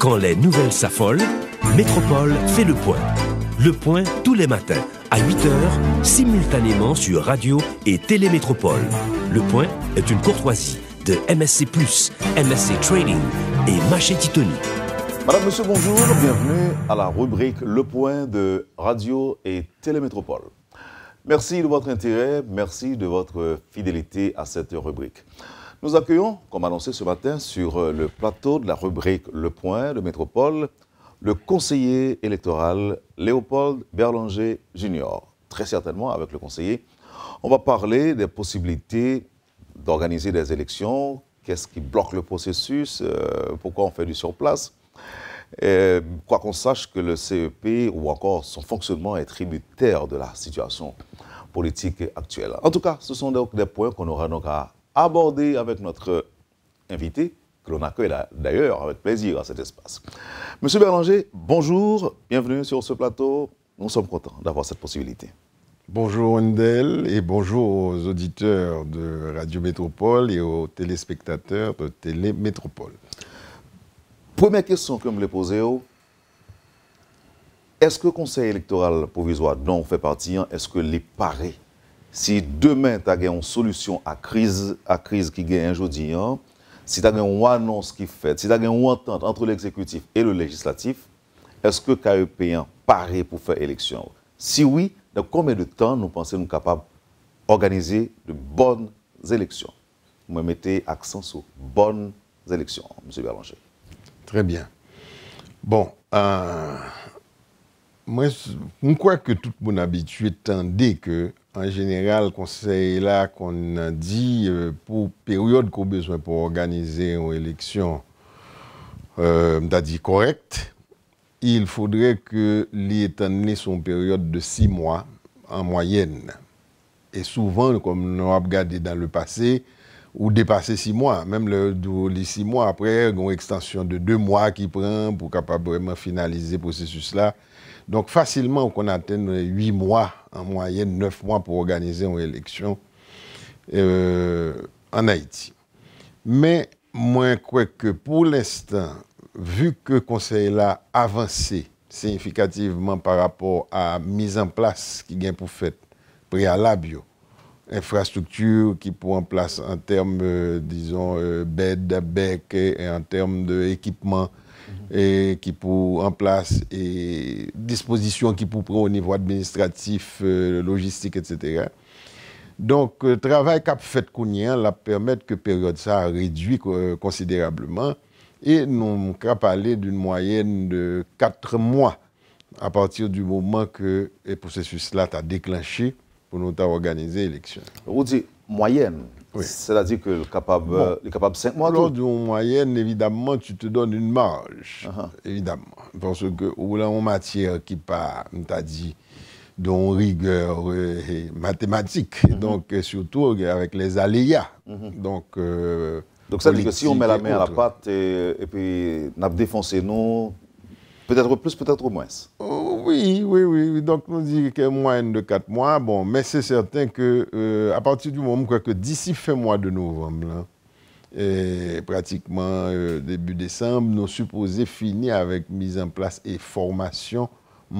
Quand les nouvelles s'affolent, Métropole fait le point. Le point tous les matins à 8h, simultanément sur radio et télémétropole. Le point est une courtoisie de MSC+, MSC Trading et Maché Titoni. Madame, Monsieur, bonjour, bienvenue à la rubrique Le Point de Radio et Télémétropole. Merci de votre intérêt, merci de votre fidélité à cette rubrique. Nous accueillons, comme annoncé ce matin, sur euh, le plateau de la rubrique Le Point de Métropole, le conseiller électoral Léopold Berlanger Junior. Très certainement, avec le conseiller, on va parler des possibilités d'organiser des élections, qu'est-ce qui bloque le processus, euh, pourquoi on fait du surplace. Et, quoi qu'on sache que le CEP ou encore son fonctionnement est tributaire de la situation politique actuelle. En tout cas, ce sont des points qu'on aura donc à aborder avec notre invité, que l'on accueille d'ailleurs avec plaisir à cet espace. Monsieur Berlanger, bonjour, bienvenue sur ce plateau. Nous sommes contents d'avoir cette possibilité. Bonjour Wendel et bonjour aux auditeurs de Radio Métropole et aux téléspectateurs de Télé Métropole. Première question que je voulais poser, est-ce que le Conseil électoral provisoire dont on fait partie, hein, est-ce que les parés si demain tu as une solution à la crise, à crise qui gagne aujourd'hui, hein, si tu as une annonce qui fait, si tu as une entente entre l'exécutif et le législatif, est-ce que KEP paraît pour faire élection Si oui, dans combien de temps nous pensons nous capables d'organiser de bonnes élections Vous mettez accent sur bonnes élections, M. Berlanger. Très bien. Bon, euh, Mwen kwa ke tout moun habitu etan de ke an general konsey la kon nan di euh, pou peryode ko bezwen pou organize an eleksyon euh, mta di korekt, il foudre ke li etan ne son peryode de 6 mwa an moyenne. E souvan, kom nou ap gade dan le pase, ou depase 6 mwa, mwen mwen li 6 mwa apre, yon ekstansyon de 2 mwa ki pren pou kapabreman finalize posesis la Donc facilement, qu'on atteint 8 mois, en moyenne 9 mois pour organiser une élection euh, en Haïti. Mais moi, je crois que pour l'instant, vu que le Conseil a avancé significativement par rapport à la mise en place qui vient pour faire préalable, infrastructure qui pour en place en termes, euh, disons, euh, bed, bec, et en termes d'équipement qui pour en place et dispositions qui pour prendre au niveau administratif, euh, logistique, etc. Donc, le euh, travail qu'a fait Kounien la permettre que période ça a réduit euh, considérablement et nous avons parlé d'une moyenne de 4 mois à partir du moment que le processus-là a déclenché pour nous organiser l'élection. Vous dites moyenne oui. C'est-à-dire que le capable, de euh, le capable 5 mois Lors d'une moyenne, évidemment, tu te donnes une marge, uh-huh. évidemment. Parce que, ou là, en matière qui part, on dit, dont rigueur euh, mathématique, mm-hmm. donc surtout avec les aléas. Mm-hmm. Donc, euh, donc ça veut dire que si on met la main à la pâte et, et puis on a défoncé nous, Pe t'atre plus, pe t'atre mwes. Oh, oui, oui, oui. Donc, nou di ke mwane de kat mwane. Bon, men se certain ke, a euh, partit du mwom, kwa ke disi fe mwane de novemble, pratikman, euh, debu decemble, nou suppose fini avèk mizan plas e formasyon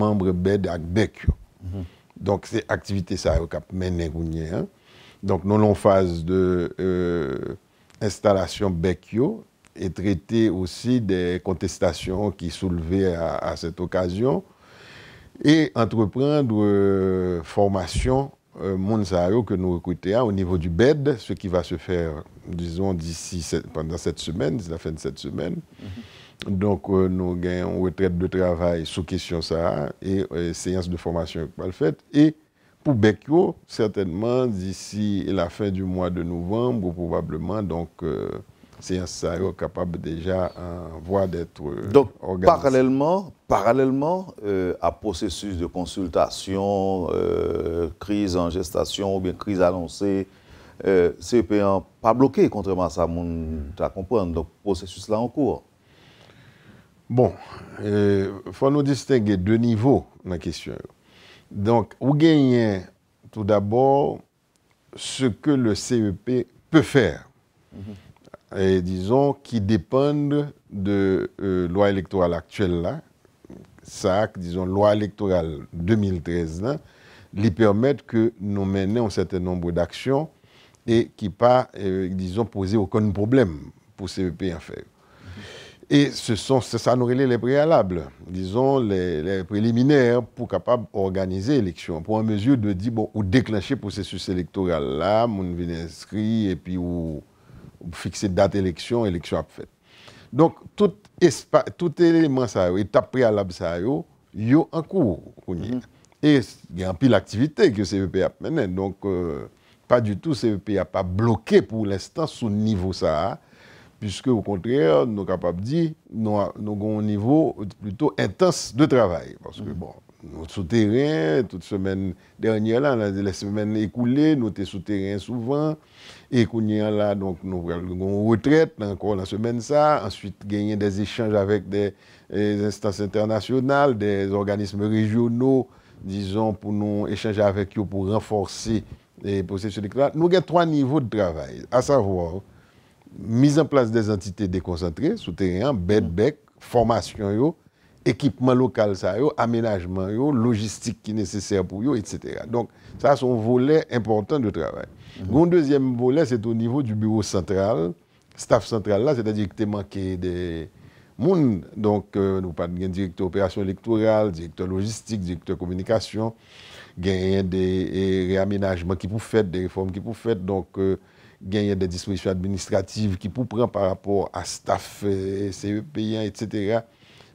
mwembre bed ak bekyo. Mhm. Donk, se aktivite sa, okap men ne rounye. Donk, nou l'on faz de euh, instalasyon bekyo. et traiter aussi des contestations qui soulevaient à, cette occasion et entreprendre euh, formation euh, que nous recrutons au niveau du BED, ce qui va se faire, disons, d'ici pendant cette semaine, la fin de cette semaine. Mm-hmm. Donc, euh, nous gagnons retraite de travail sous question ça et euh, séance de formation qui faire. Et pour Bekio, certainement, d'ici la fin du mois de novembre, probablement, donc c'est un Sao capable déjà en d'être euh, Donc, organisé. parallèlement, parallèlement euh, à processus de consultation, euh, crise en gestation ou bien crise annoncée, euh, CEP pas bloqué, contrairement à ça, mon, tu Donc, processus là en cours. Bon, il faut nous distinguer deux niveaux dans la question. Donc, vous gagnez tout d'abord ce que le CEP peut faire. Mm-hmm disons, qui dépendent de la euh, loi électorale actuelle, là, ça, disons, loi électorale 2013, là, lui permettent que nous menions un certain nombre d'actions et qui pas, euh, disons, poser aucun problème pour e pays en faire. Et ce sont, ça nous les préalables, disons, les, préliminaires pour capable organiser l'élection, pour en mesure de dire, bon, ou déclencher le processus électoral là, mon vient inscrit, et puis ou fixer date élection, élection à faire Donc, tout, tout élément, ça, étape préalable, ça, y a un cours. Mm-hmm. Et il y a un pile d'activité que CVP e a mené. Donc, euh, pas du tout, CVP e n'a pas bloqué pour l'instant sous niveau ça. Puisque, au contraire, nous sommes capables de dire, nous, nous avons un niveau plutôt intense de travail. Parce que, mm-hmm. bon, nous toute toute semaine les semaines la, semaines écoulées nous sommes souvent. souvent souvent. nous nous donc, retraite retraite retraite, encore la semaine ça Ensuite, gagner des échanges avec des, instances internationales, des organismes régionaux, disons, pour nous échanger avec pour renforcer renforcer processus processus nous Nous avons trois niveaux de travail, à savoir, mise en place des entités déconcentrées, souterrains, bedbec, formation ekipman lokal sa yo, amenajman yo, logistik ki neseser pou yo, etc. Donk, sa son volè important de trabèl. Gon, mhm. dezyem volè, se to nivou du bureau central, staff central la, se ta direkte manke de moun, donk, nou pat gen direkte operasyon elektoral, direkte logistik, direkte komunikasyon, gen yen de reamenajman ki pou fèt, de reform ki pou fèt, donk, euh, gen yen de dispoisyon administrativ ki pou pran pa rapor euh, e a staff CEP-yan, etc.,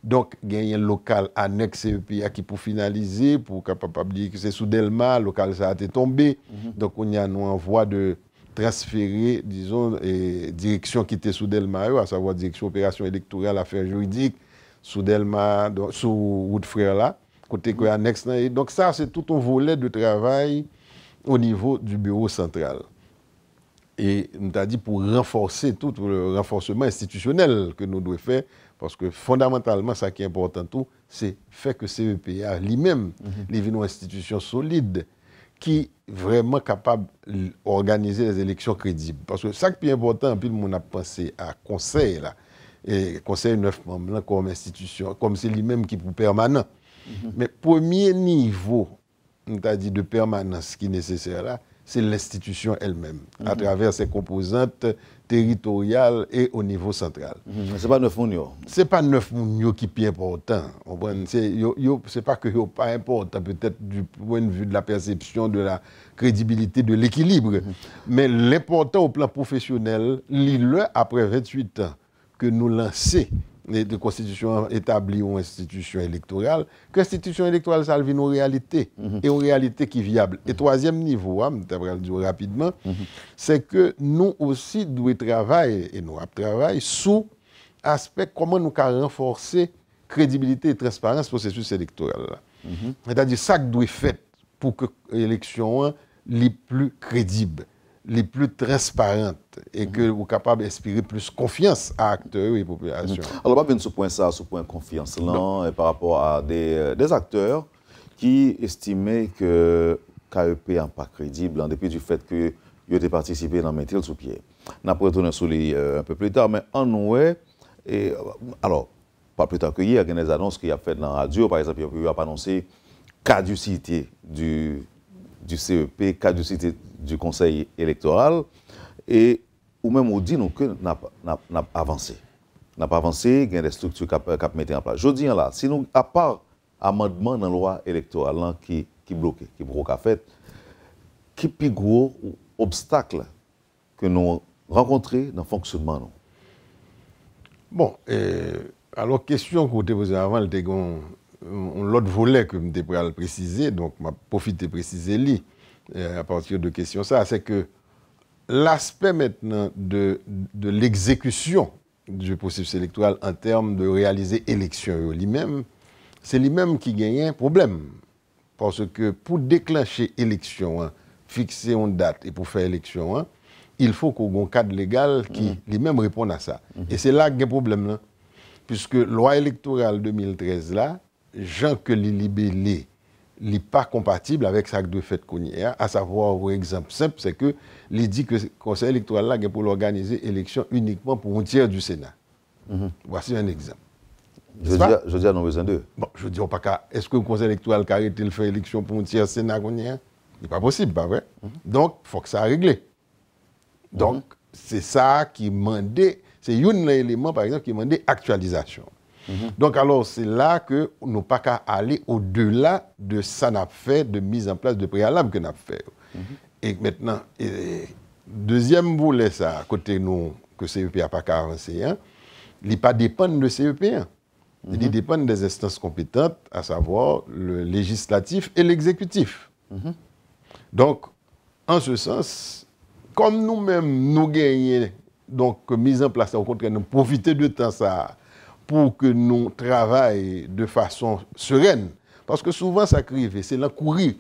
Donc, il un local annexe à qui pour finaliser, pour capable dire que c'est sous le local ça a été tombé. Mhm. Donc, on y a nous en voie de transférer, disons, et direction qui était sous Delma, à savoir direction opération électorale, affaires juridiques, sous Delma, donc, sous Woodfrère Frère là, côté que mhm. donc ça, c'est tout un volet de travail au niveau du bureau central. Et nous dit pour renforcer tout le renforcement institutionnel que nous devons faire parce que fondamentalement, ça qui est important tout, c'est fait que CEPA lui-même, mhm. les une institution solide qui vraiment capable d'organiser les élections crédibles. Parce que ça qui est important, puis monde a pensé à conseil là, et conseil neuf membres comme institution, comme c'est lui-même qui est pour permanent. Mhm. Mais premier niveau, on dit de permanence qui est nécessaire là, c'est l'institution elle-même, à mhm. travers ses composantes territoriales et au niveau central. Mhm. Ce n'est pas neuf mounions. Ce n'est pas neuf mounions qui est important. Ce n'est mhm. pas que n'est pas important, peut-être du point de vue de la perception, de la crédibilité, de l'équilibre. Mais l'important au plan professionnel, l'île après 28 ans que nous lançons de constitution établie ou institution électorale, que l'institution électorale, ça une réalité, mhm. et une réalité qui est viable. Et mhm. troisième niveau, hein, le dire rapidement, mhm. c'est que nous aussi devons travailler, et nous travaillons, sous aspect comment nous renforcer crédibilité et la transparence du processus électoral. C'est-à-dire ça que doit fait pour que l'élection hein, soit plus crédible les plus transparentes et que mhm. vous capable d'inspirer plus confiance à acteurs et population. Mhm. Alors, on va venir sur point ça, sur point confiance là, et par rapport à des, euh, acteurs qui estimaient que KEP n'est pas crédible en hein, dépit du fait que ils ont participé dans Métil sous pied. On a retourner sur les euh, un peu plus tard, mais en ouais, et euh, alors, pas plus tard que hier, il y a des annonces qu'il a faites dans la radio, par exemple, il a annoncé caducité du, du CEP, caducité du konsey elektoral e ou mèm ou di nou ke nap avansè. Nap avansè, gen de struktu kap metè anpla. Jodi an la, si nou a par amadman nan lwa elektoral lan ki blokè, ki blokè a fèt, ki pi gwo obstakl ke nou renkontre nan fonksyonman nou? Bon, alo, kesyon kote vòzè avan, lè te gon, lòt volè kè mè te preal prezise, ma profite prezise li, à partir de questions ça, c'est que l'aspect maintenant de, de l'exécution du processus électoral en termes de réaliser élection lui-même, c'est lui-même qui gagne un problème. Parce que pour déclencher élection, hein, fixer une date et pour faire élection, hein, il faut qu'on ait un cadre légal qui mm-hmm. lui-même réponde à ça. Mm-hmm. Et c'est là qu'il y a un problème. Là. Hein, puisque loi électorale 2013, là, Jean que libellé n'est pas compatible avec ça que de fait qu'on y a, à savoir, un exemple simple, c'est que les dit que le Conseil électoral là, est pour organiser l'élection uniquement pour un tiers du Sénat. Mhm. Voici un exemple. Je dis, à nos besoin d'eux. Bon, je dis, pas Est-ce que le Conseil électoral a arrêté fait élection pour un tiers du Sénat qu'on y a n'est pas possible, pas vrai mhm. Donc, il faut que ça soit réglé. Donc, c'est ça qui demandait, c'est un élément, par exemple, qui demandait actualisation. Mhm. Donc alors, c'est là que nous pas qu'à aller au-delà de ça n'a fait, de mise en place de préalable que n'a fait. Mhm. Et maintenant, deuxième volet, ça, à côté nous, que CEP n'a pas qu'à avancer, hein, il pas dépendre de CEP. Hein. Il mhm. dépend des instances compétentes, à savoir le législatif et l'exécutif. Donc, en ce sens, comme nous-mêmes, nous gagnons, donc, mise en place, au contraire, nous profiter de temps, ça, pou ke nou travaye de fason seren. Paske souvan sa krive, se lan kouri,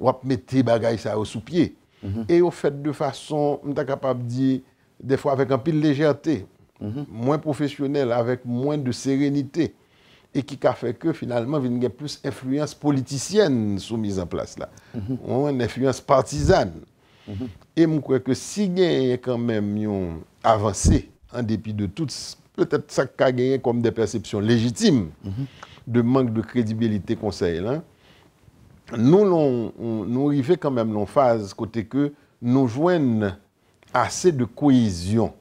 wap mette bagay sa ou sou pie. Mhm. E mhm. mhm. ou fèt de fason, mta kapab di, de fwa avèk anpil lejèrte, mwen profesyonel avèk mwen de serenite, e ki ka fèk fèk finalmente vè nge plus influens politisyen sou mis an plas la. Ou an influens partizan. E mwen kwek ke si gen yon avansè, an depi de tout, peut-être ça qu'a gagné comme des perceptions légitimes de manque de crédibilité conseil Nous nous arrivons quand même dans phase côté que nous joignent assez de cohésion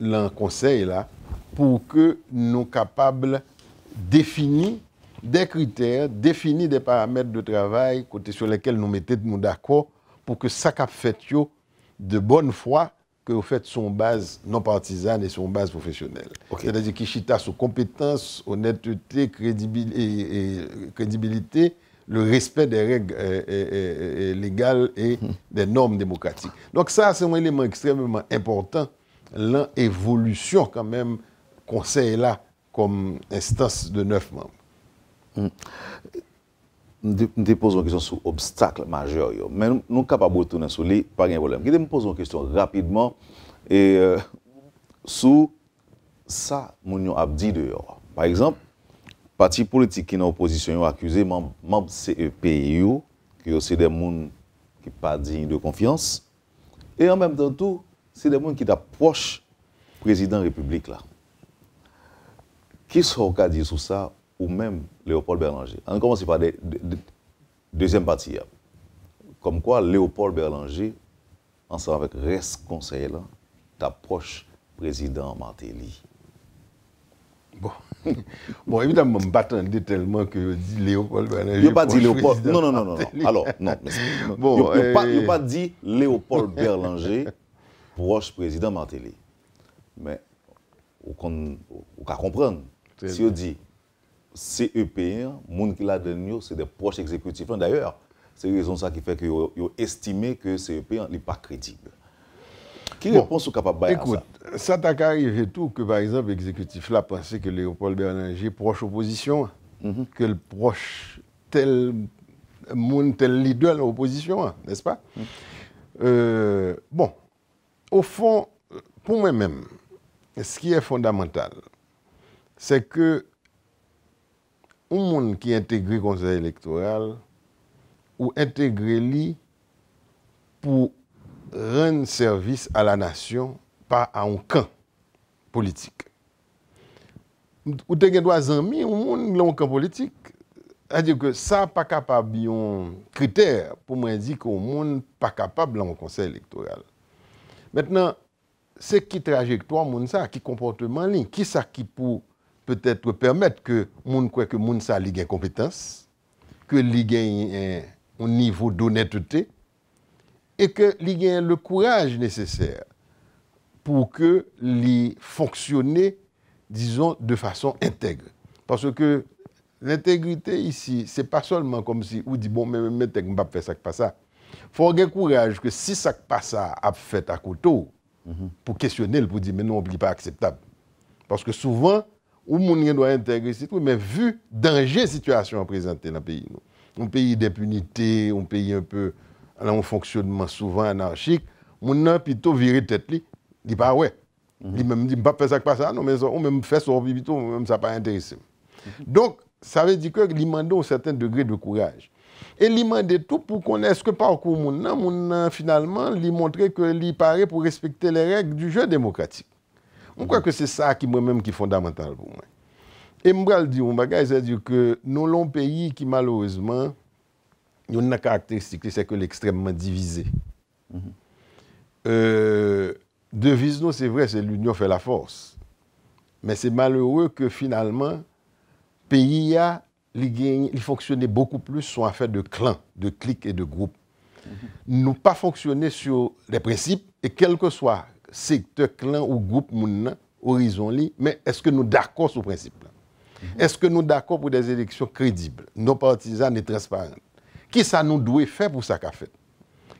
dans le conseil là pour que nous capables définir des critères, définir des paramètres de travail côté sur lesquels nous mettons d'accord pour que ça qu'a fait de bonne foi que au fait son base non partisane et son base professionnelle. C'est-à-dire qu'Ishita, compétence, honnêteté, crédibilité, le respect des règles euh, euh, euh, légales et hmm. des normes démocratiques. Donc ça, c'est un élément extrêmement important. L'évolution quand même, conseil là, comme instance de neuf membres. Hmm. m de pozon kèsyon sou obstakl majèr yo, men nou kapabou tounen sou li, pa gen volèm. Gide m pozon kèsyon rapidman, e, euh, sou sa moun yon abdi de yo. Par exemple, pati politik ki nan oposisyon yon akuse, mamb CEPI yo, ki yo se dem moun ki pa digne de konfians, e an mèm dan tou, se dem moun ki da proche prezident republik la. Kis ho ka di sou sa, ou même Léopold Berlanger. On commence par des, deuxième partie. Hein. Comme quoi, Léopold Berlanger, ensemble avec reste conseil, t'approche président Martelly. Bon. bon, évidemment, je ne m'attendais tellement que je dis Léopold Berlanger. Il dis pas dit Léopold. Non, non, non, non, Alors, non. je bon, Je pas, pas euh, dit Léopold Berlanger, proche président Martelly. Mais, on peut comprendre. Si on dit CEP, 1 qui l'a donné, c'est des proches exécutifs. D'ailleurs, c'est la raison ça qui fait qu'ils ont estimé que CEP n'est e pas crédible. Qui bon, réponse au capable Écoute, à ça, ça t'a arrivé tout que, par exemple, l'exécutif là pensait que Léopold est proche opposition, mhm. que le proche tel monde, tel leader de l'opposition, n'est-ce pas mhm. euh, Bon, au fond, pour moi-même, ce qui est fondamental, c'est que ou moun ki integre konser elektoral ou integre li pou ren servis a la nasyon pa an kan politik. Ou te gen do a zanmi, ou moun la an kan politik. A diw ke sa pa kapab yon kriter pou mwen dik ou moun pa kapab la an konser elektoral. Mètnen, se ki trajektoan moun sa, ki komportement lin, ki sa ki pou peut-être permettre que moun quoi que moun sa li les compétence, que li eh, un niveau d'honnêteté et que li le courage nécessaire pour que les fonctionne disons de façon intègre parce que l'intégrité ici c'est pas seulement comme si ou dit bon mais mais ne pas faire ça pas ça. Faut le courage que si ça passe ça a fait à couteau mm-hmm. pour questionner pour dire mais non oublie pas acceptable parce que souvent où moun doit intégrer tout. mais vu danger situation présentée dans le pays Un pays d'impunité, un pays un peu un fonctionnement souvent anarchique, on a plutôt virer tête li, dit pas ouais. Mhm. Il même dit pas faire ça pas ça non mais on même fait son plutôt même ça pas intéressé. Mhm. Donc ça veut dire que li mande un certain degré de courage. Et li tout pour qu'on est-ce que parcours moun nan, finalement li montrer que li paraît pour respecter les règles du jeu démocratique. On croit que c'est ça qui moi-même qui est fondamental pour moi. Et je dire le bagage, c'est-à-dire que nous avons pays qui malheureusement, il y a une caractéristique, c'est que l'extrêmement divisé. Mm-hmm. Euh, c'est vrai, c'est l'union fait la force. Mais c'est malheureux que finalement, pays a, il fonctionnait beaucoup plus sur en fait de clans, de clics et de groupes. Mm-hmm. Nous pas fonctionner sur les principes et quel que soit secteur, clan ou groupe moun horizon li, mais est-ce que nous d'accord sur le principe mhm. Est-ce que nous d'accord pour des élections crédibles, non partisanes et transparentes? Qui ça nous doit faire pour ça qu'a fait?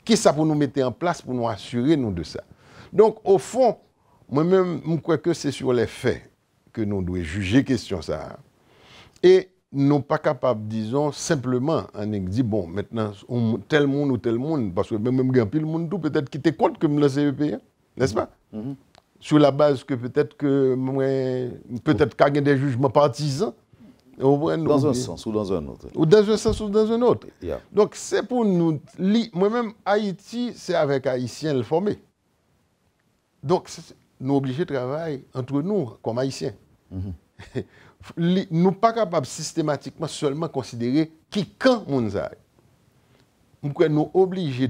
Qui ça pour nous mettre en place pour nous assurer nous de ça? Donc au fond, moi-même, je crois que c'est sur les faits que nous devons juger question ça. Et non pas capable, disons, simplement, en dit, bon, maintenant, tel monde ou tel monde, parce que même, même il y a monde, peut-être qui était contre que me le e n'est-ce pas Sur la base que peut-être que peut-être qu'il y a des jugements partisans. Dans un sens ou dans un autre. Ou dans un sens ou dans un autre. Donc c'est pour nous. Moi-même, Haïti, c'est avec Haïtiens le former. Donc nous obligés de travailler entre nous comme Haïtiens. Mm-hmm. nous ne sommes pas capables systématiquement seulement considérer qui quand nous Nous sommes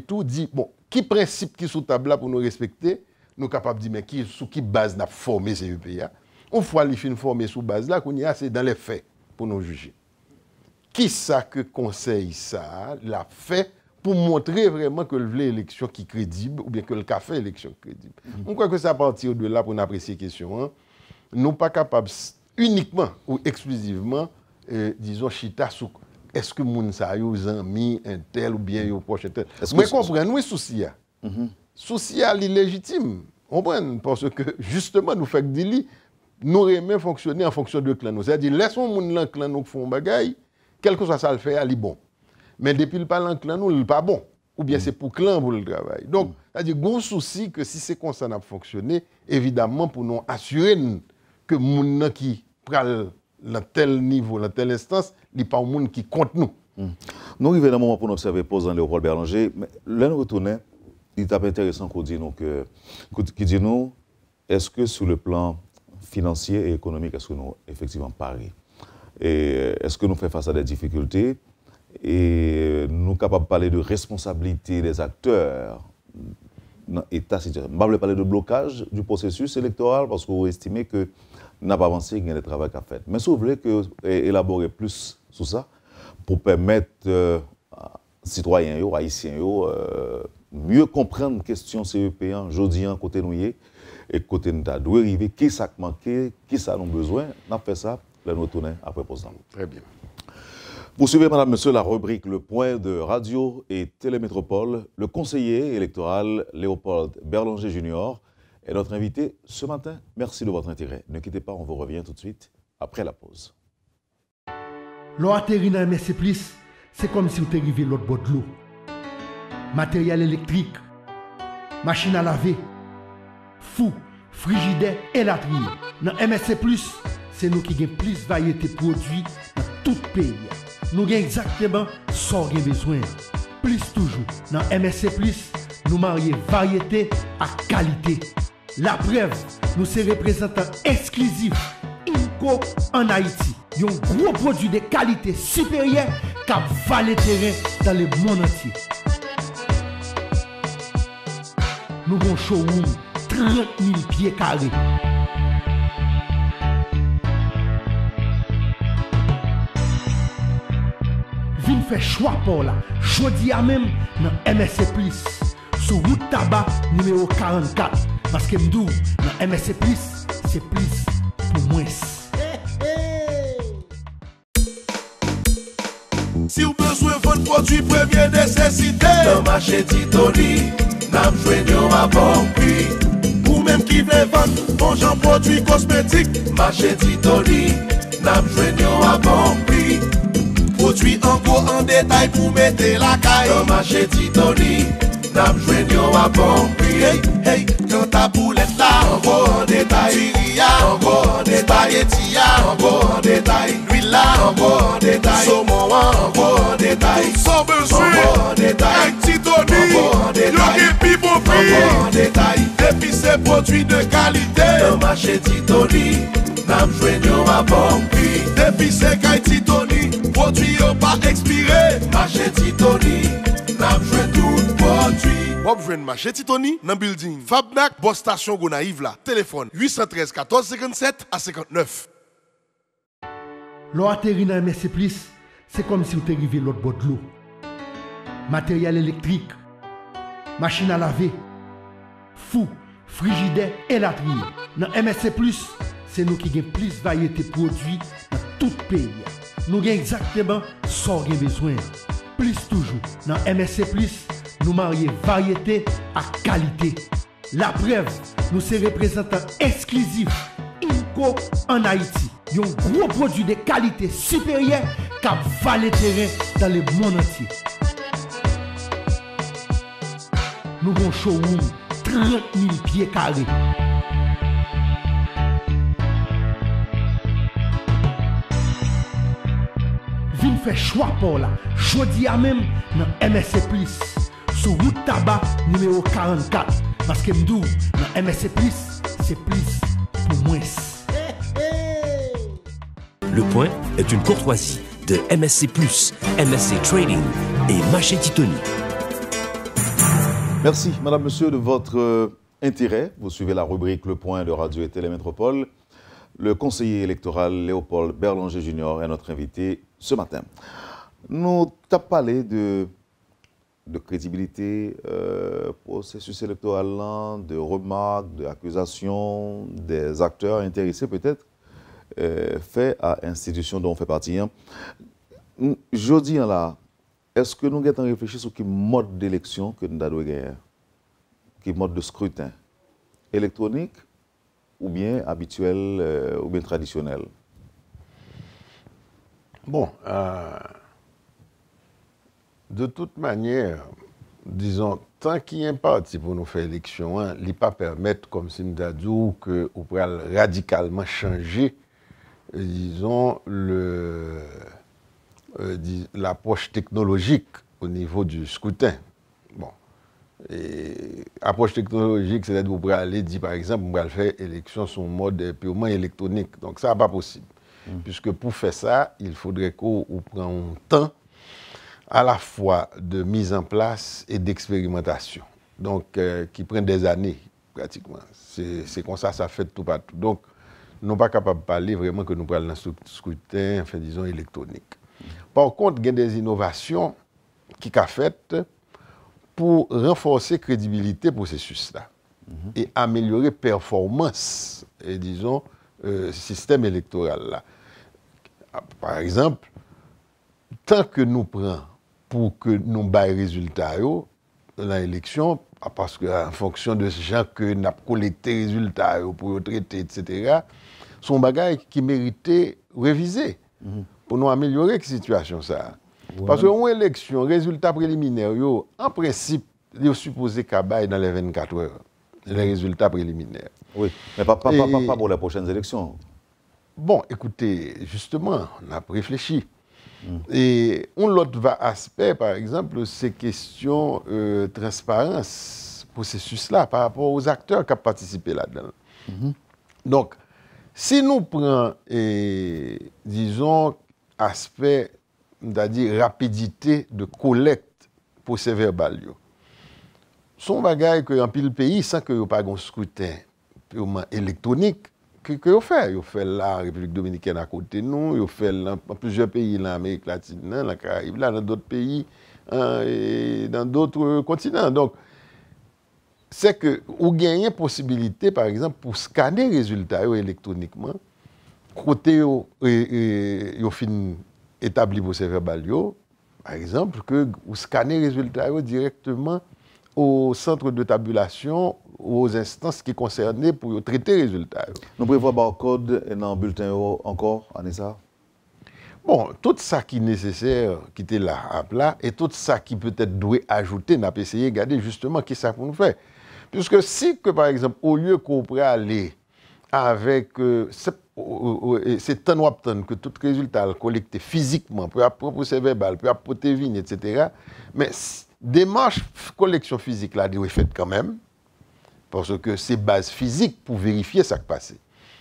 tout dire, bon, qui principe qui est sous table pour nous respecter Nou kapab di men ki sou ki baz na formé se yu e pe ya. Ou fwa li fin formé sou baz la kon y a se dan le fè pou nou juji. Ki sa ke konsey sa la fè pou montre vreman ke l vle eleksyon ki kredib ou bien ke l ka fè eleksyon kredib. Mhm. Mwen kwa kwen sa pati ou de la pou nou apresye kesyon an. Nou pa kapab unikman ou ekspliziveman eh, dizon chita sou eske moun sa yo zanmi entel ou bien yo poche entel. Mwen konpren nou e sou si ya. Mhm. social on prend, Parce que justement, nous faisons des nous aimons fonctionner en fonction de clan. C'est-à-dire, laissons les clan nous font des bagage, quel que soit ça le fait, il est bon. Mais depuis le parlant clan, nous, il n'est pas bon. Ou bien mm. c'est pour clan pour le travail. Donc, mm. c'est-à-dire, gros souci que si c'est comme ça n'a fonctionné, évidemment, pour nous assurer que les gens qui prennent dans tel niveau, dans telle instance, ce n'est pas les monde qui comptent nous. Mm. Nous arrivons à un moment pour nous observer, posant Léopold Berlanger, mais là, nous retournons il est intéressant qu'on nous qui dit nous, est-ce que sur le plan financier et économique, est-ce que nous effectivement paris et euh, est-ce que nous faisons face à des difficultés et euh, nous sommes capables de parler de responsabilité des acteurs dans l'état situation. Je parler de blocage du processus électoral parce que vous estimez que n'a pas avancé, il y a des travaux à faire. Mais si vous voulez que, élaborer plus sur ça pour permettre aux euh, citoyens, aux haïtiens, mieux comprendre question CEP en jeudi côté nous et côté nous d'où arriver qui ça manqué qui ça a besoin on a fait ça là nous retourner après pause très bien vous suivez, madame, monsieur, la rubrique Le Point de Radio et Télémétropole. Le conseiller électoral Léopold Berlanger Jr. est notre invité ce matin. Merci de votre intérêt. Ne quittez pas, on vous revient tout de suite après la pause. L'eau atterrit dans c'est comme si vous à l'autre bord de l'eau matériel électrique, machine à laver, fou, frigidaire et latrier. Dans MSC, c'est nous qui avons plus de variétés de produits dans tout le pays. Nous avons exactement ce qu'on a besoin. Plus toujours, dans MSC, nous marions variété à qualité. La preuve, nous sommes représentants exclusifs INCO en Haïti. Un gros produit de qualité supérieure qui valent terrain dans le monde entier. Nou bon showroom, 30 000 piye kare. Vin fè chwa pou la, chwa diya men, nan MSC Plus. Sou wout taba, nimeyo 44. Maske mdou, nan MSC Plus, se plus pou mwens. Si ou beswen fòn prodwi, pwè miye nesesite, nan mwache titoli. Napjwen yon wapon pri. Ou menm ki vle van, bonj an prodwi kosmetik. Mache titoni, napjwen yon wapon pri. Prodwi an go an detay pou mete lakay. Mache titoni, napjwen yon wapon pri. Hey, hey, yon taboulet la, an go an detay. Tiri ya, an go an detay. Spageti ya, an go an detay. Lwila, an go an detay. Somon wa, an go an detay. Kousan beswe, an go an detay. Ek titoni, an go an detay. bon prix de qualité Nan mache titoni, nan pas yo a bon prix kay titoni, produit yo pa expiré. Mache titoni, nan jwen tout produit. Bob jwen mache titoni nan building Fabnak, bo stasyon go la Telefon 813 14 57 a 59 Lo ateri nan MSC Plus, c'est comme si ou te l'autre lot de l'eau. Matériel électrique machine à laver, fou, frigidaire et latrine. Dans MSC, c'est nous qui avons plus de variétés de produits dans tout le pays. Nous avons exactement ce qu'on a besoin. Plus toujours, dans MSC, nous marions variété à qualité. La preuve, nous sommes représentants exclusifs INCO en Haïti. Un gros produit de qualité supérieure qui va le terrain dans le monde entier nous avons un showroom 30 000 pieds carrés. Vin fait choix pour là. Jeudi à même dans MSC Plus. Sur route tabac numéro 44. Parce que m'dou, dans MSC Plus, c'est plus pour moins. Le point est une courtoisie de MSC Plus, MSC Trading et Maché Titonique. Merci, madame, monsieur, de votre euh, intérêt. Vous suivez la rubrique Le Point de Radio et Télémétropole. Le conseiller électoral Léopold Berlanger Jr. est notre invité ce matin. Nous t'as parlé de, de crédibilité, euh, processus électoral, hein, de remarques, d'accusations, des acteurs intéressés peut-être, euh, faits à institutions dont on fait partie. Hein. Jeudi, hein, eske nou gen tan refleche sou ki mod de leksyon ke nda dwe geyè? Ki mod de skrutin? Elektronik ou bien abituel euh, ou bien tradisyonel? Bon, euh, de tout manyer, dison, tan ki yon pati pou nou fè leksyon, li pa permèt kom si nda dwe ou ke ou pral radicalman chanje, dison, le Euh, l'approche technologique au niveau du scrutin. Bon. Et approche technologique, c'est-à-dire vous pouvez aller dire, par exemple, on va faire élection sur mode purement électronique. Donc, ça n'est pas possible. Mm. Puisque pour faire ça, il faudrait qu'on prenne temps à la fois de mise en place et d'expérimentation. Donc, euh, qui prennent des années, pratiquement. C'est comme ça, ça fait tout partout. Donc, nous ne pas capable de parler vraiment que nous parlons un scrutin, enfin, disons, électronique. Par contre, il y a des innovations qui sont faites pour renforcer la crédibilité du processus là mhm. et améliorer la performance, et disons, euh, système électoral là. Par exemple, tant que nous prenons pour que nous baillons résultats dans l'élection, ah, parce qu'en fonction de ce gens que nous avons collecté les résultats pour traiter, etc., sont choses qui méritaient réviser. Mhm pour nous améliorer la situation. Ça. Parce qu'une élection, résultat préliminaire, en principe, il est supposé qu'il dans les 24 heures, les résultats préliminaires. Oui, mais pas, pour les prochaines élections. Bon, écoutez, justement, on a réfléchi. Hmm. Et un autre aspect, par exemple, c'est question de euh, transparence, processus-là, par rapport aux acteurs qui ont participé là-dedans. Mhm. Donc, si nous prenons, disons, aspe, dadi rapidite de kolekte pou se verbal yo. Son bagay kwen yon pil peyi, san kwen yon pa gonskouten pureman elektronik, kwen yon fè? Yon fè la Republik Dominikè nan kote nou, yon fè lan poujè peyi lan Amerik Latine, lan Karay, lan nan dot peyi, lan dan dot kontinant. Donk, se ke ou genyen posibilite, par exemple, pou skade rezultat yo elektronikman, krote yo et e, yo fin etabli vo se verbal yo, par exemple, ke ou skane rezultat yo direktman ou centre de tabulasyon ou ou instans ki konserne pou yo trete rezultat yo. Nou prevoi bar kode nan bulten yo ankor, anesa? Bon, tout sa ki neseser ki te la apla, et tout sa ki peutet dwe ajoute na peseye gade justman ki sa pou nou fe. Pou se ke par exemple, ou lye kou pre ale, avek euh, sep c'est tant ou que tout résultat collecté physiquement, pour apporter procès verbal, pour apporter vignes, etc. Mais démarche collection physique là, est faite quand même, parce que c'est base physique pour vérifier ça qui passé.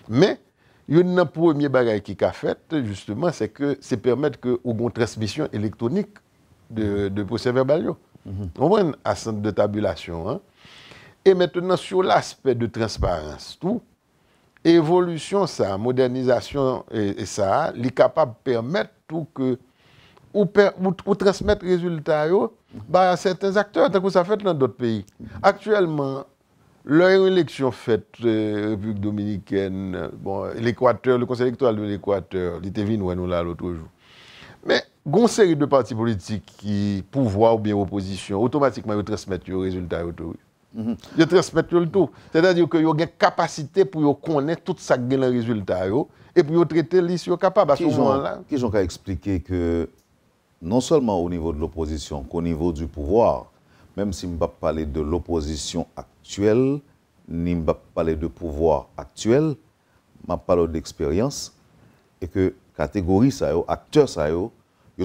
Mais il y une un premier qui est fait, justement, c'est que c'est permettre que au bon transmission électronique de, de procès verbal. Mhm. On voit un centre de tabulation. Hein. Et maintenant, sur l'aspect de transparence, tout, Evolusyon sa, modernizasyon e, e sa, li kapap permèt ou transmèt rezultat yo ba certain akteur tan kou sa fèt nan dot peyi. Aktuellement, lor éleksyon fèt, e, Republike Dominikène, bon, l'Equateur, le Conseil Élektoral de l'Equateur, li te vin wè nou la l'otre jou. Men, goun seri de parti politik ki pouvoi ou bien oposisyon otomatikman ou transmèt yo rezultat yo tou yo. Mhm. Je respecte tout. tout. C'est-à-dire que vous avez une capacité pour et tout traiter l'issue capable à yo, moment-là yo trete li si yo non seulement au niveau de l'opposition qu'au niveau du pouvoir, même si parle pas de l'opposition actuelle, ni parler de pouvoir actuel, je parle d'expérience et que catégorie ça acteur ça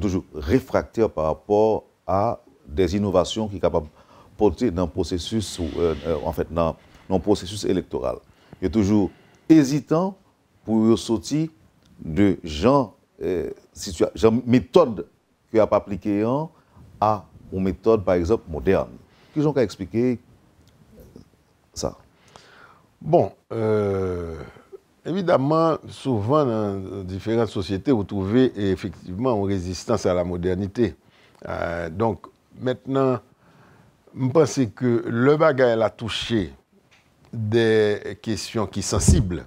toujours réfractaire par rapport à des innovations qui sont capables dans le processus, euh, euh, en fait, dans, processus électoral. Il est toujours hésitant pour sortir de gens, euh, méthode qu'il a pas appliquée à une méthode, par exemple, moderne. Qu'ils ont qu'à expliquer ça. Bon, euh, évidemment, souvent dans différentes sociétés, vous trouvez effectivement une résistance à la modernité. donc, maintenant, m'pense ke le bagay la touche de kesyon ki sensibl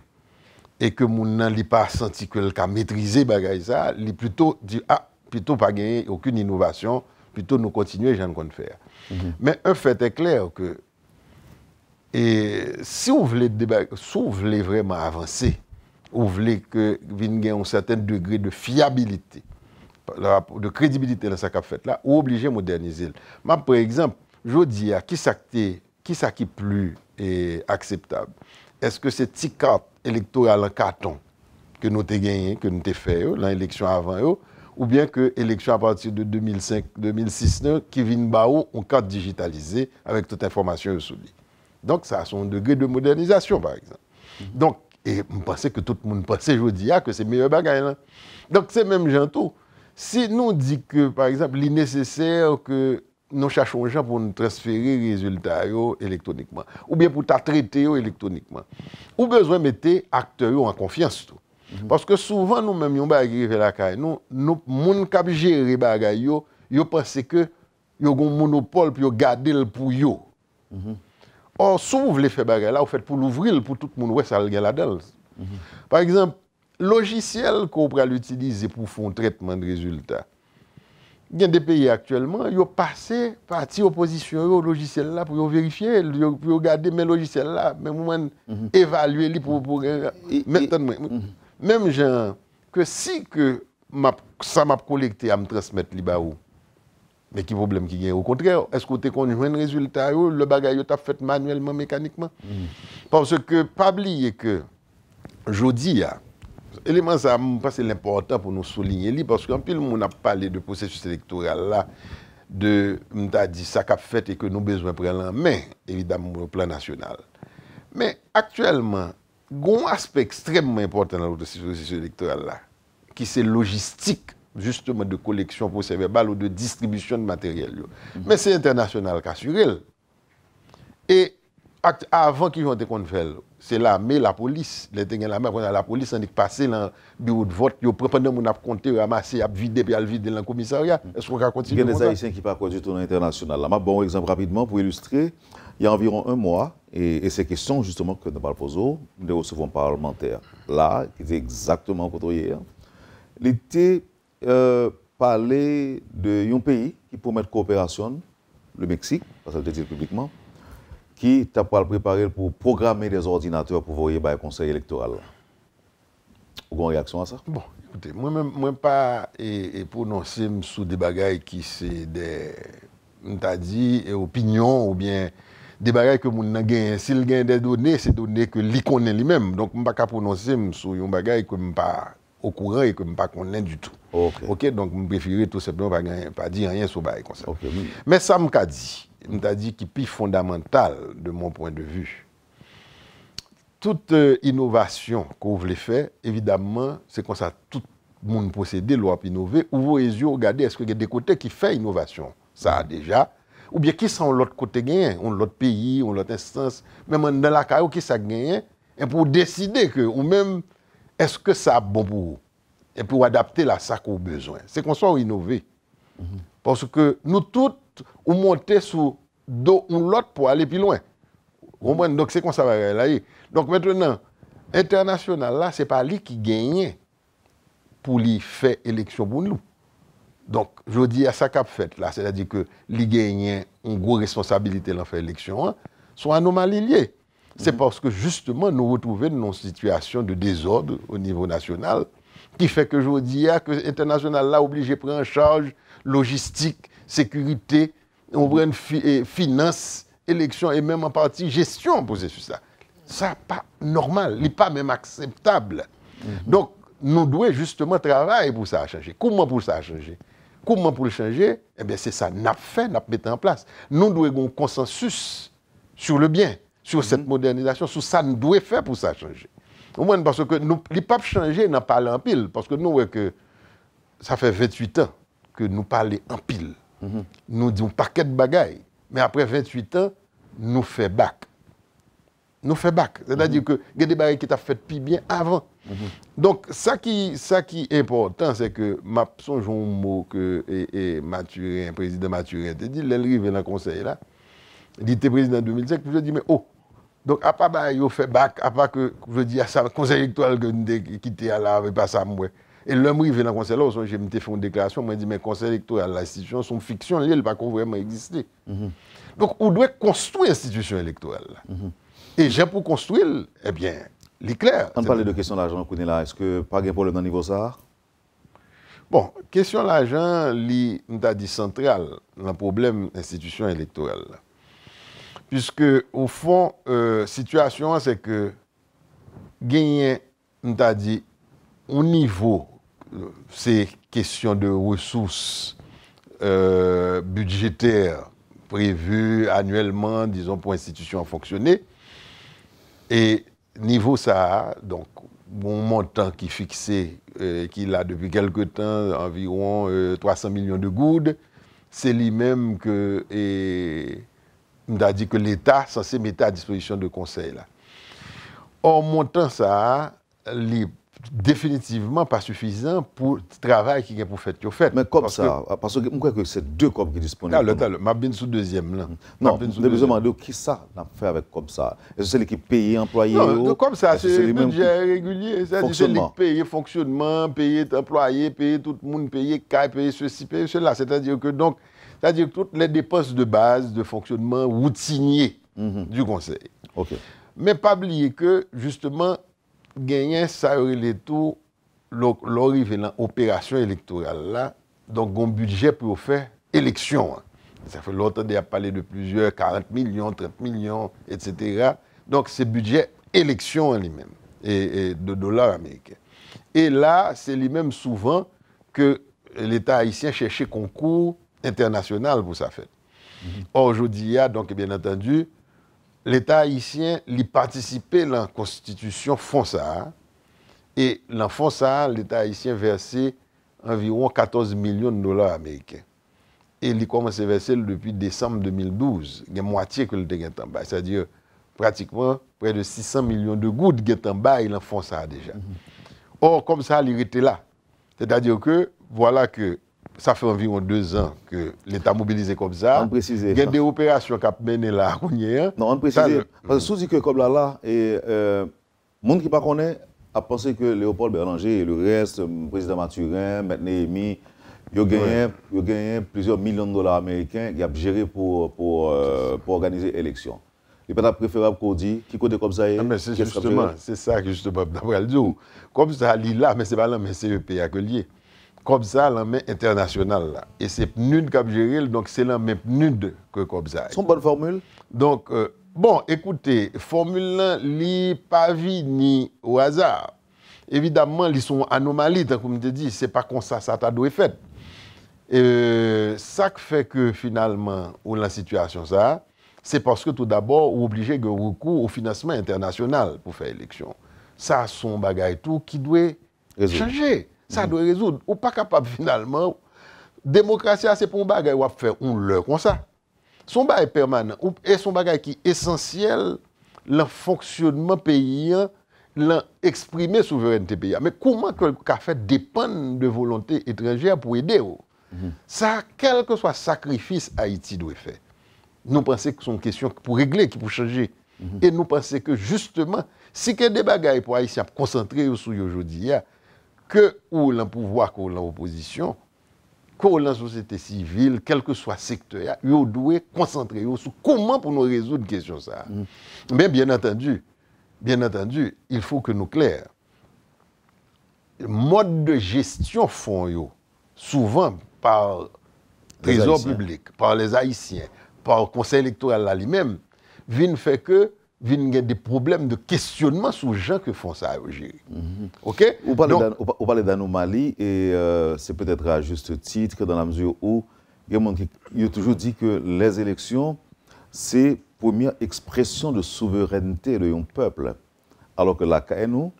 e ke moun nan li pa senti kelka metrize bagay sa, li pluto di, a, ah, pluto pa genye okun inovasyon, pluto nou kontinuye jan kon fèr. Mhm. Men, un fèt è e klèr ke, e, si ou vle de bagay, si ou vle vreman avansè, ou vle ke vin gen un saten degre de fiabilite, de kredibilite la sakap fèt la, ou oblije modernize. Man, pre exemple, je dis à qui ça qui ça qui plus est eh, acceptable. Est-ce que c'est petite carte électorale en carton que nous avons gagné, que nous avons fait oh, l'élection avant, oh, ou bien que l'élection à partir de 2005-2006, qui vient de oh, en carte digitalisée avec toute information sur lui. Donc, ça a son degré de modernisation, par exemple. Donc, et je pensais que tout le monde pensait, je dis, que c'est meilleur bagaille. Hein. Donc, c'est même gentil. Si nous dit que, par exemple, il est nécessaire que Nou chachon jan pou nou transferi rezultat yo elektonikman. Ou bien pou ta trete yo elektonikman. Ou bezwen mette akte yo an konfians to. Mhm. Paske souvan nou menm yon bagri ve la kay nou, nou moun kap jere bagay yo, yo pase ke yo goun monopol pou yo gade l pou yo. Or sou mou vle fe bagay la, ou fet pou l ouvri l pou tout moun wè sal gen la del. Par exemple, logiciel ko pral utilize pou fon tretman de rezultat. Il y a des pays actuellement, ils ont passé partie opposition au logiciel là pour vérifier, pour regarder mes logiciels là, mais mhm. évaluer les pour, mhm. euh, maintenant mhm. même gens que si que ça m'a collecté à me transmettre les où, Mais qui problème qui vient au contraire, est-ce que tu avez un résultat le bagage tu fait manuellement mécaniquement Parce que pas oublier que je dis... Hein, Eleman sa, mwen pa se l'importan pou nou soligne li, paske anpil mwen ap pale de prosesus elektoral la, de mwen ta di sa kap fete e ke nou bezwen pren lan men, evidam mwen plan nasyonal. Men, aktuelman, goun aspe ekstremman importan nan loutre prosesus elektoral la, ki se logistik, justement, de koleksyon proses verbal ou de distribusyon materyel yo. Men mm-hmm. se internasyonal ka surel. E, avan ki yon te kon fel, c'est l'armée, la police. Les la police, on est passé dans le bureau de vote, ils prennent pendant qu'on a compté, a vidé, puis vider dans le commissariat. Mm. Est-ce qu'on va continuer Il y a des Haïtiens qui partent du tournoi international. Là, bon exemple rapidement pour illustrer. Il y a environ un mois, et, et ces questions justement que nous posons, nous recevons un parlementaire là, qui était exactement contre hier. Il était euh, parlé d'un pays qui promet coopération, le Mexique, parce que je le publiquement, qui t'a pas préparé pour programmer des ordinateurs pour voir le conseil électoral. Vous avez une réaction à ça Bon, écoutez, moi-même, moi pas et, et prononcer sous des bagailles qui c'est des, on dit, opinions ou bien des choses que mon n'a gagné. S'il gagne des données, c'est des données que lui est lui-même. Donc, je ne pas prononcer sur des choses que je ne pas au courant et que je ne connais pas du tout. OK. Donc, je préfère tout simplement pas, pas dire rien sur le comme ça. Mais ça me dit à dit qui est plus fondamental de mon point de vue. Toute euh, innovation qu'on voulait faire, évidemment, c'est comme ça tout le monde possède loi innover, ouvrez les yeux, regardez, est-ce qu'il y a des côtés qui font innovation Ça a mm. déjà. Ou bien qui sont l'autre côté gagné, on l'autre pays, on l'autre instance, même dans la carrière, qui ça gagné, et pour décider que, ou même, est-ce que ça a bon pour vous Et pour adapter la sac aux besoins. C'est qu'on soit innové. Parce que nous tous, ou monter sous dos ou l'autre pour aller plus loin. Donc c'est comme ça va Donc maintenant, international là, c'est pas lui qui gagne pour lui faire élection pour nous. Donc, je dis à ça qu'a fait là, c'est-à-dire que lui gagne une grosse responsabilité dans faire élection, Ce hein, sont anomalies C'est mhm. parce que justement, nous retrouvons dans une situation de désordre au niveau national qui fait que je dis à que international là obligé de prendre en charge logistique sécurité, on prend finance, élection et même en partie gestion processus sur Ça pas normal, n'est pas même acceptable. Mhm. Donc nous devons justement travailler pour ça changer. Comment pour ça changer Comment pour le changer Eh bien c'est ça n'a fait, n'a mis en place. Nous devons un consensus sur le bien, sur cette mhm. modernisation, sur ça nous devons faire pour ça changer. Au moins parce que nous les pas changer n'en pas en pile parce que nous que ça fait 28 ans que nous parlons en pile. Nou di ou pakèt bagay, mè apre 28 an, nou fè bak. Nou fè bak. Sè da di w ke gède barè ki ta fèt pi bien avan. Mhm. Donk sa ki sa ki important, sè ke m'ap sonjou mouk e maturè, prezident maturè, te di, lè l'rive nan konsey la, di te prezident 2005, pou jè di, mè, oh, donk ap pa barè yo fè bak, ap pa pou jè di, a sa konsey yikto al gèndè ki te alavè pa sa mwè. Et l'homme arrivé dans le conseil, là, j'ai fait une déclaration, m'a dit, mais le conseil électoral, l'institution, sont fiction, elle pas vraiment existé. Mhm. Donc, on doit construire l'institution électorale. Mhm. Et j'ai pour construire, eh bien, l'éclair. est On parle de question d'argent, l'argent, est là. Est-ce que pas de problème dans le niveau ça Bon, question l'argent, on a dit central, dans le problème institution électorale. Puisque, au fond, la euh, situation, c'est que gagner, on a dit, au niveau ces questions de ressources euh, budgétaires prévues annuellement, disons, pour institutions à fonctionner. Et niveau ça, donc, mon montant qui est fixé, euh, qui qu'il a depuis quelque temps, environ 300 euh, millions de goudes, c'est lui-même que, et, dit que l'État censé mettre à disposition de conseil là. Or, montant ça, les définitivement pas suffisant pour le travail qui est fait, pour faire. Mais comme ça, ah, parce que je crois que c'est deux COP qui sont disponibles. Là, là, sous deuxième. Non, je me qui ça a fait avec comme ça. Est-ce que c'est l'équipe payée, employée Non, comme ça, c'est le budget régulier. C'est l'équipe payée, fonctionnement, payée, employé, payée, tout le monde payé, caille, ceci, paye cela. C'est-à-dire que donc, c'est-à-dire toutes les dépenses de base de fonctionnement routinier mhm. du conseil. OK. Mais pas oublier que, justement, ça ça tout le l'arrivée dans rive électorale électorale. Donc, un budget pour faire élection. Ça fait longtemps qu'on a parlé de plusieurs, 40 millions, 30 millions, etc. donc le budget élection lui-même et de dollars américains. Et là, c'est lui-même souvent que l'État haïtien cherchait concours international pour ça fête. Aujourd'hui, mm-hmm. il Or, a donc, bien entendu, l'État haïtien participait à la constitution FONSA. Et dans fond l'État haïtien versait environ 14 millions de dollars américains. Et il commence à verser depuis décembre 2012. Il y a moitié que le en bas. C'est-à-dire, pratiquement, près de 600 millions de gouttes qui en bas, il en déjà. Mm-hmm. Or, comme ça, il était là. C'est-à-dire que, voilà que ça fait environ deux ans que l'État mobilisé comme ça. On précise. Il y a des opérations qui ont mené là. Hein. Non, on précise. Parce que sous que comme là, là, et euh, monde qui ne connaît pas, a pensé que Léopold Berlanger et le reste, le euh, président Mathurin, maintenant Emi, ils ont gagné plusieurs millions de dollars américains qui ont géré pour, pour, euh, pour organiser l'élection. Il n'est pas préférable qu'on dit qui côté comme ça ah, c'est justement, c'est ça que justement, d'après dire. Comme ça, a là, mais c'est pas là, mais c'est le pays accueilli. COBSA, internationale international. Et c'est PNUD qui a géré, donc c'est même PNUD que COBSA. C'est une bonne formule. Donc, euh, bon, écoutez, formule 1, li pas ni au hasard. Évidemment, ils sont anomalies, comme je dis c'est pas comme ça, ça t'a dû fait. Et euh, ça fait que finalement, on la situation ça, c'est parce que tout d'abord, on est obligé de recours au financement international pour faire élection. Ça, son bagage tout qui doit changer. Ça doit résoudre. Ou pas capable finalement. Démocratie, ah, c'est pour un bagage faire on leur comme ça. Son bagage permanent et son bagage qui est essentiel le fonctionnement pays, l'exprimer souveraineté pays. Mais comment que le café dépend de volonté étrangère pour aider mhm. Ça, quel que soit le sacrifice Haïti doit faire. Nous pensons que c'est une question pour régler, qui pour changer. Mhm. Et nous pensons que justement, si que des bagages pour Haïti à concentrer sur aujourd'hui, que ou le pouvoir, que l'opposition, que la société civile, quel que soit le secteur, ils doivent concentrer sur comment pour nous résoudre la question. Ça. Mm. Mais bien entendu, bien entendu, il faut que nous clair. Le mode de gestion font souvent par trésor public, par les Haïtiens, par le conseil électoral lui-même, vient faire que a des problèmes de questionnement sur les gens qui font ça à OK On parle d'anomalie et euh, c'est peut-être à juste titre dans la mesure où il y a toujours dit que les élections, c'est première expression de souveraineté de un peuple. Alors que la KNO,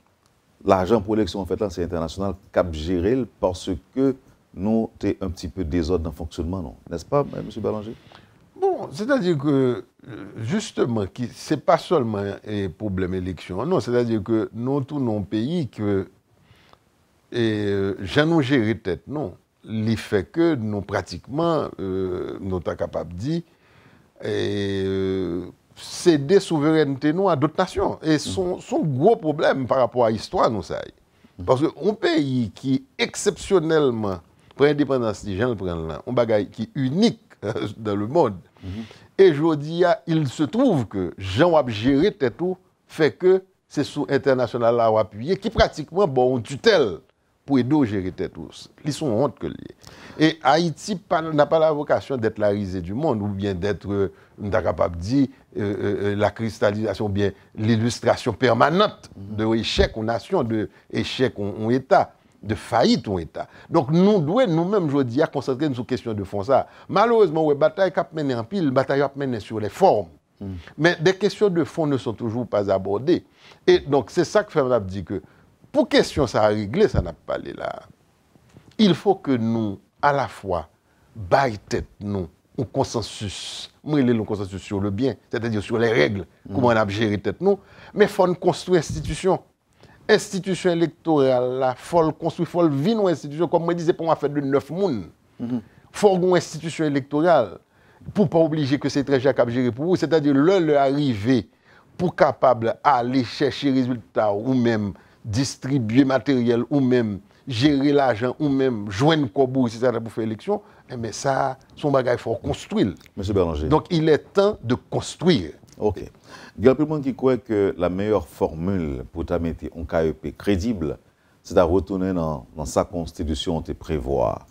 l'argent pour l'élection en fait c'est international cap gérer parce que nous, t'es un petit peu désordre dans le fonctionnement, non N'est-ce pas, M. Ballanger Bon, c'est-à-dire que, euh, justement, ce n'est pas seulement un problème élection. Non, c'est-à-dire que nous, tous nos pays, que euh, j'en ai géré tête, non. le fait que nous, pratiquement, euh, nous sommes capables de dire, et, souveraineté à d'autres nations. Et mm. son, son, gros problème par rapport à l'histoire, nous, ça. Parce qu'un pays qui exceptionnellement pour indépendance, les gens le là, un bagage qui est unique dans le monde, et je dis, ah, il se trouve que Jean a géré fait que c'est sous international là appuyé qui pratiquement bon tutelle pour aider gérer tous. Ils sont honte que Et Haïti n'a pas la vocation d'être la risée du monde ou bien d'être, euh, on capable de euh, euh, la cristallisation ou bien l'illustration permanente de l'échec aux nations, de l'échec en état de faillite ou État. Donc nous devons nous-mêmes, je dis, à concentrer sur la question de fond. Ça. Malheureusement, la bataille qui mené en pile, bataille qui sur les formes. Hmm. Mais des questions de fond ne sont toujours pas abordées. Et donc c'est ça que Fernand dit que pour question ça a réglé, ça n'a pas parlé là. Il faut que nous, à la fois, baille tête nous, au consensus. Moi, il est un consensus sur le bien, c'est-à-dire sur les règles, hmm. comment on a géré tête nous. Mais il faut construire une institution institution électorale la faut construire faut vivre institution comme je disais pour moi faire de neuf monde mm faut une institution électorale pour ne pas obliger que c'est très à gérer pour vous c'est-à-dire le le arriver pour capable aller chercher résultats ou même distribuer matériel ou même gérer l'argent ou même joindre ça etc., pour faire élection, mais eh ça, son bagage, il faut construire. Monsieur Donc, il est temps de construire. OK. Il y a monde qui croit que la meilleure formule pour mettre un KEP crédible, c'est de retourner dans, sa constitution et prévoir.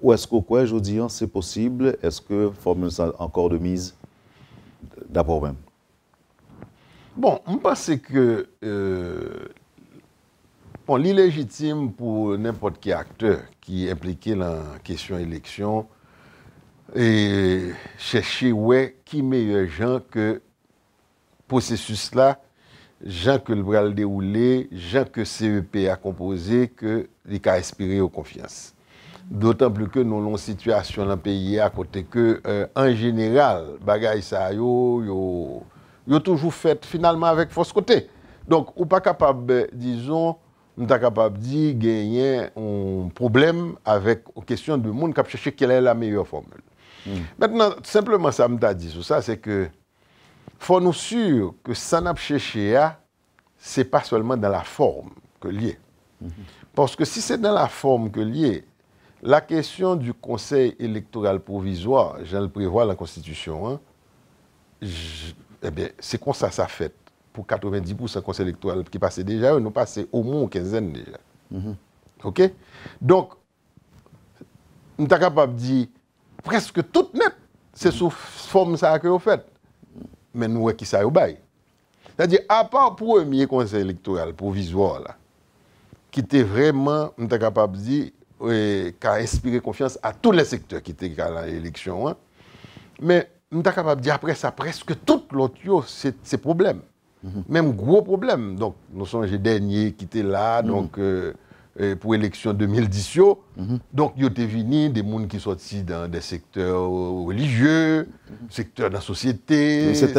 Ou est-ce que quoi, je dis, hein, c'est possible Est-ce que formule ça encore de mise D'abord même. Bon, je pense que euh, l'illégitime pour n'importe quel acteur qui est impliqué dans la question élection et chercher ouais, qui meilleur gens que processus là, Jean que le bras déroulé, Jean que CEP a composé, que les cas espérés aux confiance. D'autant plus que nous avons une situation dans le pays à côté que, euh, en général, les ça, yo, toujours fait finalement avec force côté. Donc, ou pas capable, euh, disons, nous sommes capable de gagner un problème avec la question du monde qui chercher quelle est la meilleure formule. Hmm. Maintenant, simplement, ça me dit tout ça, c'est que faut nous sûr que ça n'a pas c'est pas seulement dans la forme que lié. Mhm. Parce que si c'est dans la forme que lié, la question du conseil électoral provisoire, je le prévois la Constitution, hein, eh bien, c'est comme ça ça fait. Pour 90% du conseil électoral qui passait déjà, nous passé au moins une quinzaine déjà. Mhm. OK Donc, nous sommes capables de dire presque tout net, c'est sous forme ça que vous fait mais nous sommes. qui ça bail. C'est-à-dire, à part le premier conseil électoral provisoire, là, qui était vraiment, on capable de dire, qui a inspiré confiance à tous les secteurs qui étaient dans l'élection. Hein. Mais nous sommes capable de dire après ça, presque tout l'autre, c'est problème. Mm-hmm. Même gros problème. Donc, nous sommes les derniers qui étaient là. Mm-hmm. Donc, euh, euh, pour l'élection 2010. Mhm. Donc, il y a des gens qui sortis dans des secteurs euh, religieux, mhm. secteurs de la société, etc.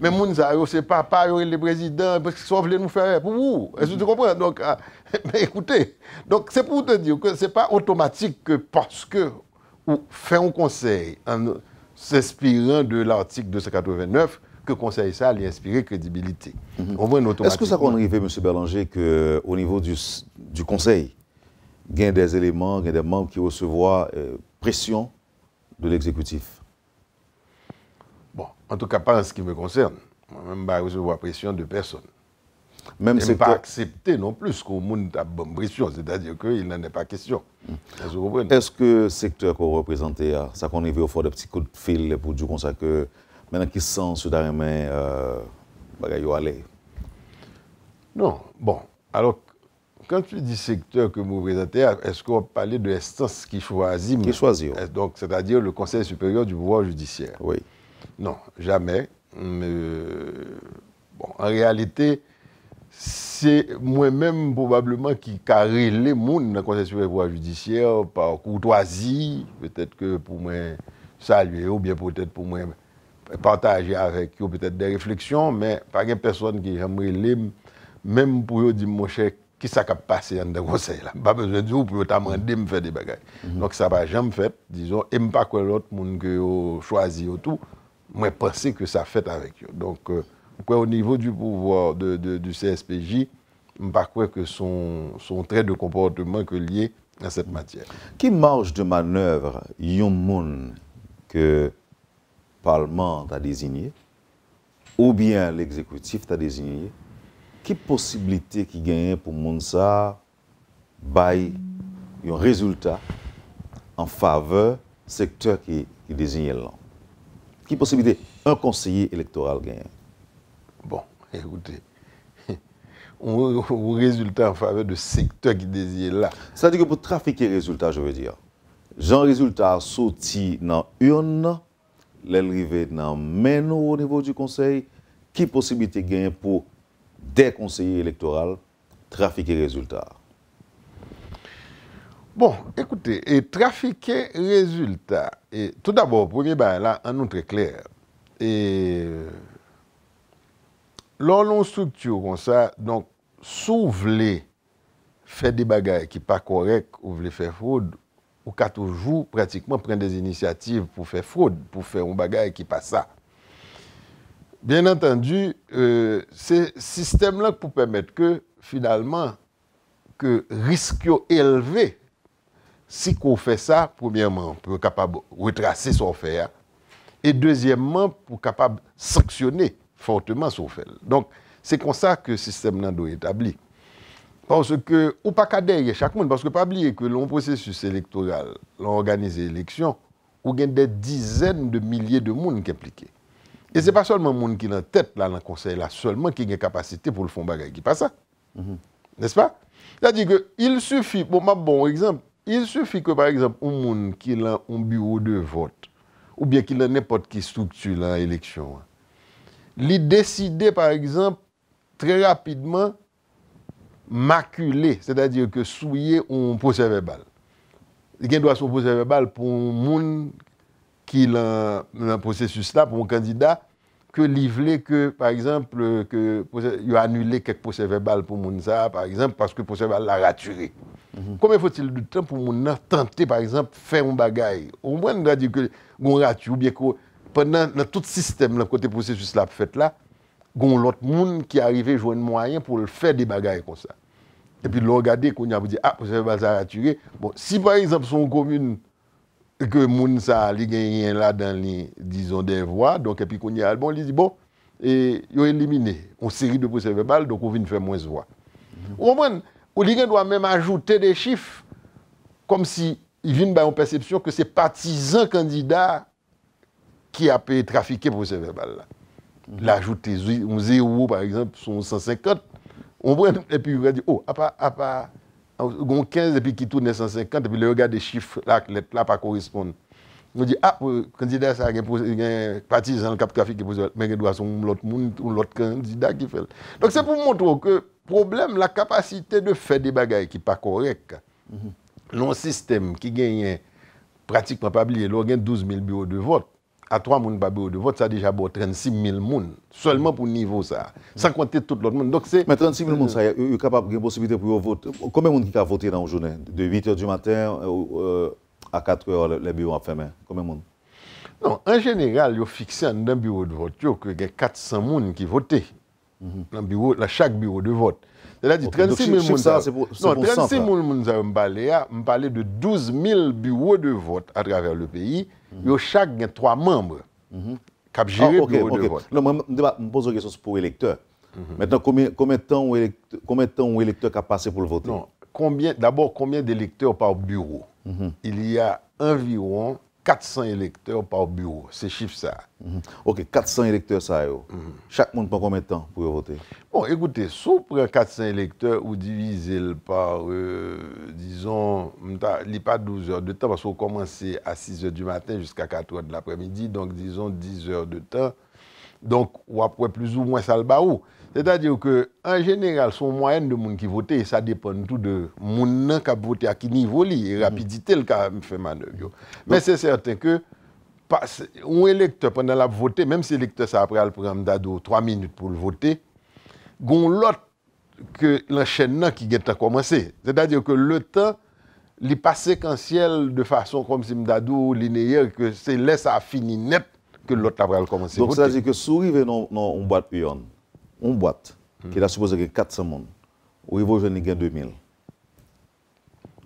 Mais les gens, c'est pas les présidents, parce qu'ils venus nous faire pour vous. Est-ce que tu comprends Donc, ah, mais écoutez, donc c'est pour te dire que ce n'est pas automatique que parce que on fait un conseil en s'inspirant de l'article 289, que conseil ça lui inspirer crédibilité. Mhm. Est-ce que ça qu'on arriver, M. Berlanger, qu'au niveau du, conseil, il y a des éléments, des membres qui recevront euh, pression de l'exécutif Bon, en tout cas, pas en ce qui me concerne. Moi-même, je ne recevoir pression de personne. Même n'est pas accepté non plus qu'au monde a bonne pression, c'est-à-dire qu'il n'en est pas question. Mhm. Est-ce que le secteur qu'on représentait, ah, ça qu'on arrive au fond de petits coups de fil pour du conseil que Maintenant, qui sont sous vous euh, aller Non, bon. Alors, quand tu dis secteur que vous présentez, est-ce qu'on parlait de l'instance qui choisit Qui choisit. Euh, donc, c'est-à-dire le Conseil supérieur du pouvoir judiciaire. Oui. Non, jamais. Mais, en réalité, c'est moi-même probablement qui carré les monde dans le Conseil supérieur du pouvoir judiciaire par courtoisie, peut-être que pour moi saluer ou bien peut-être pour moi partager avec vous peut-être des réflexions, mais pas une personne qui aimerait l'aimer. même pour vous dire, mon cher, qui ça a passé dans le conseil là Pas besoin de vous pour vous demander de me faire des bagages. Mhm. Donc ça va jamais fait, disons, et pas que l'autre monde que choisi ou tout, moi penser que ça fait avec vous Donc, euh, au niveau du pouvoir de, du CSPJ, je ne crois que son, son trait de comportement que lié à cette matière. Qui marge de manœuvre, yon moun, que Parlement t'a désigné, ou bien l'exécutif t'a désigné, qui possibilité qui gagne pour Monsa ça bay un résultat en faveur secteur qui qui là? qui possibilité? Un un électoral électoral Bon, écoutez, un résultat en faveur de secteur qui là à dire que que pour trafiquer résultat je veux dire, j'en résultat sorti dans urne, lèl rive nan men nou ou nivou du konsey, ki posibite gen pou dekonseye elektoral trafike rezultat? Bon, ekoute, trafike rezultat. Tout d'abord, pou ri baye la, an nou trè kler. E, lò loun struktiou kon sa, sou vle fè di bagay ki pa korek ou vle fè foud, ou qu'à jours, pratiquement prennent des initiatives pour faire fraude, pour faire un bagage qui passe ça. Bien entendu, euh, c'est système-là pour permettre que, finalement, que risque élevé, si qu'on fait ça, premièrement, pour être capable de retracer son fait, et deuxièmement, pour être capable de sanctionner fortement son fait. Donc, c'est comme ça que le système-là doit être établi. Parce que, ou pas qu'à derrière chaque monde, parce que pas oublier que l'on processus électoral, l'on organise l'élection, ou a des dizaines de milliers de monde qui impliqués. Et ce n'est pas seulement le monde qui est en tête là, dans le conseil là, seulement qui a une capacité pour le fond bagage. qui pas ça. Mhm. N'est-ce pas? C'est-à-dire qu'il suffit, bon, bon exemple, il suffit que par exemple, un monde qui a un bureau de vote, ou bien qui a n'importe qui structure l'élection, hein, lui décide, par exemple, très rapidement, makulé, c'est-à-dire que souillé ou pou sève bal. Y gen dwa sou pou sève bal pou moun ki l'an pou sèvè bal pou moun kandida ke livlé ke, par exemple, yo anulé ke pou sèvè bal pou moun sa, par exemple, parce que pou sèvè bal la raturé. Koumen mhm. fote pou moun nan tante, par exemple, fè moun bagay. Ou mwen nan dwa dik goun ratur, ou bie kou, nan tout sistem, nan kote pou sèvè bal fèt la, goun lot moun ki arrivè jouen mouayen pou l'fèr de bagay kon sa. Et puis, l'on regarde, qu'on a dit, ah, pour verbal bazar à Bon, si par exemple, son commune, que Mounsa, a gagne là dans les, disons, des voix, donc, et puis qu'on y a, bon, il dit, bon, et ils ont éliminé une série de procès verbal, donc on vient faire moins de voix. Mhm. Au moins, on doit même ajouter des chiffres, comme si il vient une perception que c'est partisan candidat qui a pu trafiquer procès verbal. Mhm. L'ajouter 0, par exemple, sont 150 On brem, epi yon re di, oh, a pa, a pa, yon 15 epi ki tou 950, epi lè yon gade chif lak lè, lè pa korresponde. Yon di, ap, kandida sa gen pati zan l kap trafik, men gen dwa son, lout moun, lout kan, zida ki fel. Donk se pou mwotro ke problem la kapasite de fè mm-hmm. non de bagay ki pa korek. Non sistem ki gen yon pratik pa pabliye, lò gen 12 000 biro de vot. à 3 personnes bureau de vote, ça a déjà 36 000 personnes, seulement pour le niveau ça. Sans mm. compter tout l'autre monde. Mais 36 000 personnes, vous y capable une possibilité pour voter. Combien de personnes qui a voté dans la journée De 8 h du matin euh, euh, à 4 h, les bureaux ont fermé. Combien de personnes Non, en général, ils ont fixé mm-hmm. dans le bureau de vote il y a 400 personnes qui votent. Dans dans chaque bureau de vote. Elle a dit 36 000 personnes. C'est pour, non, 36 000 personnes, de 12 000 bureaux de vote à travers le pays. Mhm. y a Chaque trois membres mhm. qui ont ah, le bureau de vote. Non, je me pose une question pour l'électeur. Mhm. Maintenant, combien, de temps ont a passé pour le voter D'abord, combien d'électeurs par bureau Il y a environ 400 électeurs par bureau. C'est chiffre ça. Mhm. OK, 400 électeurs ça. Mm Chaque monde prend combien de temps pour voter Bon, écoutez, sous 400 électeurs ou divisez par, euh, disons, il n'y pas 12 heures de temps parce qu'on commence à 6 heures du matin jusqu'à 4 heures de l'après-midi, donc disons 10 heures de temps. Donc, ou après plus ou moins ça le C'est-à-dire que, en général, son moyenne de moun ki voté, ça dépend tout de moun nan kap voté a ki niveau li, et rapidité le ka m'fémane, yo. Mais c'est certain que, ou électeur, pendant la voté, même si électeur ça a pris à l'impréhendado 3 minutes pour le voté, gon lote que l'enchaînement qui get à commencer. C'est-à-dire que le temps, l'est pas séquentiel de façon comme si m'dadou, linéer, que c'est là ça a fini net, que lote a pris à l'impréhendado. Donc ça dit que sourivez non ou batu yon? une boîte qui est supposée avoir 400 monde, au niveau y 2000.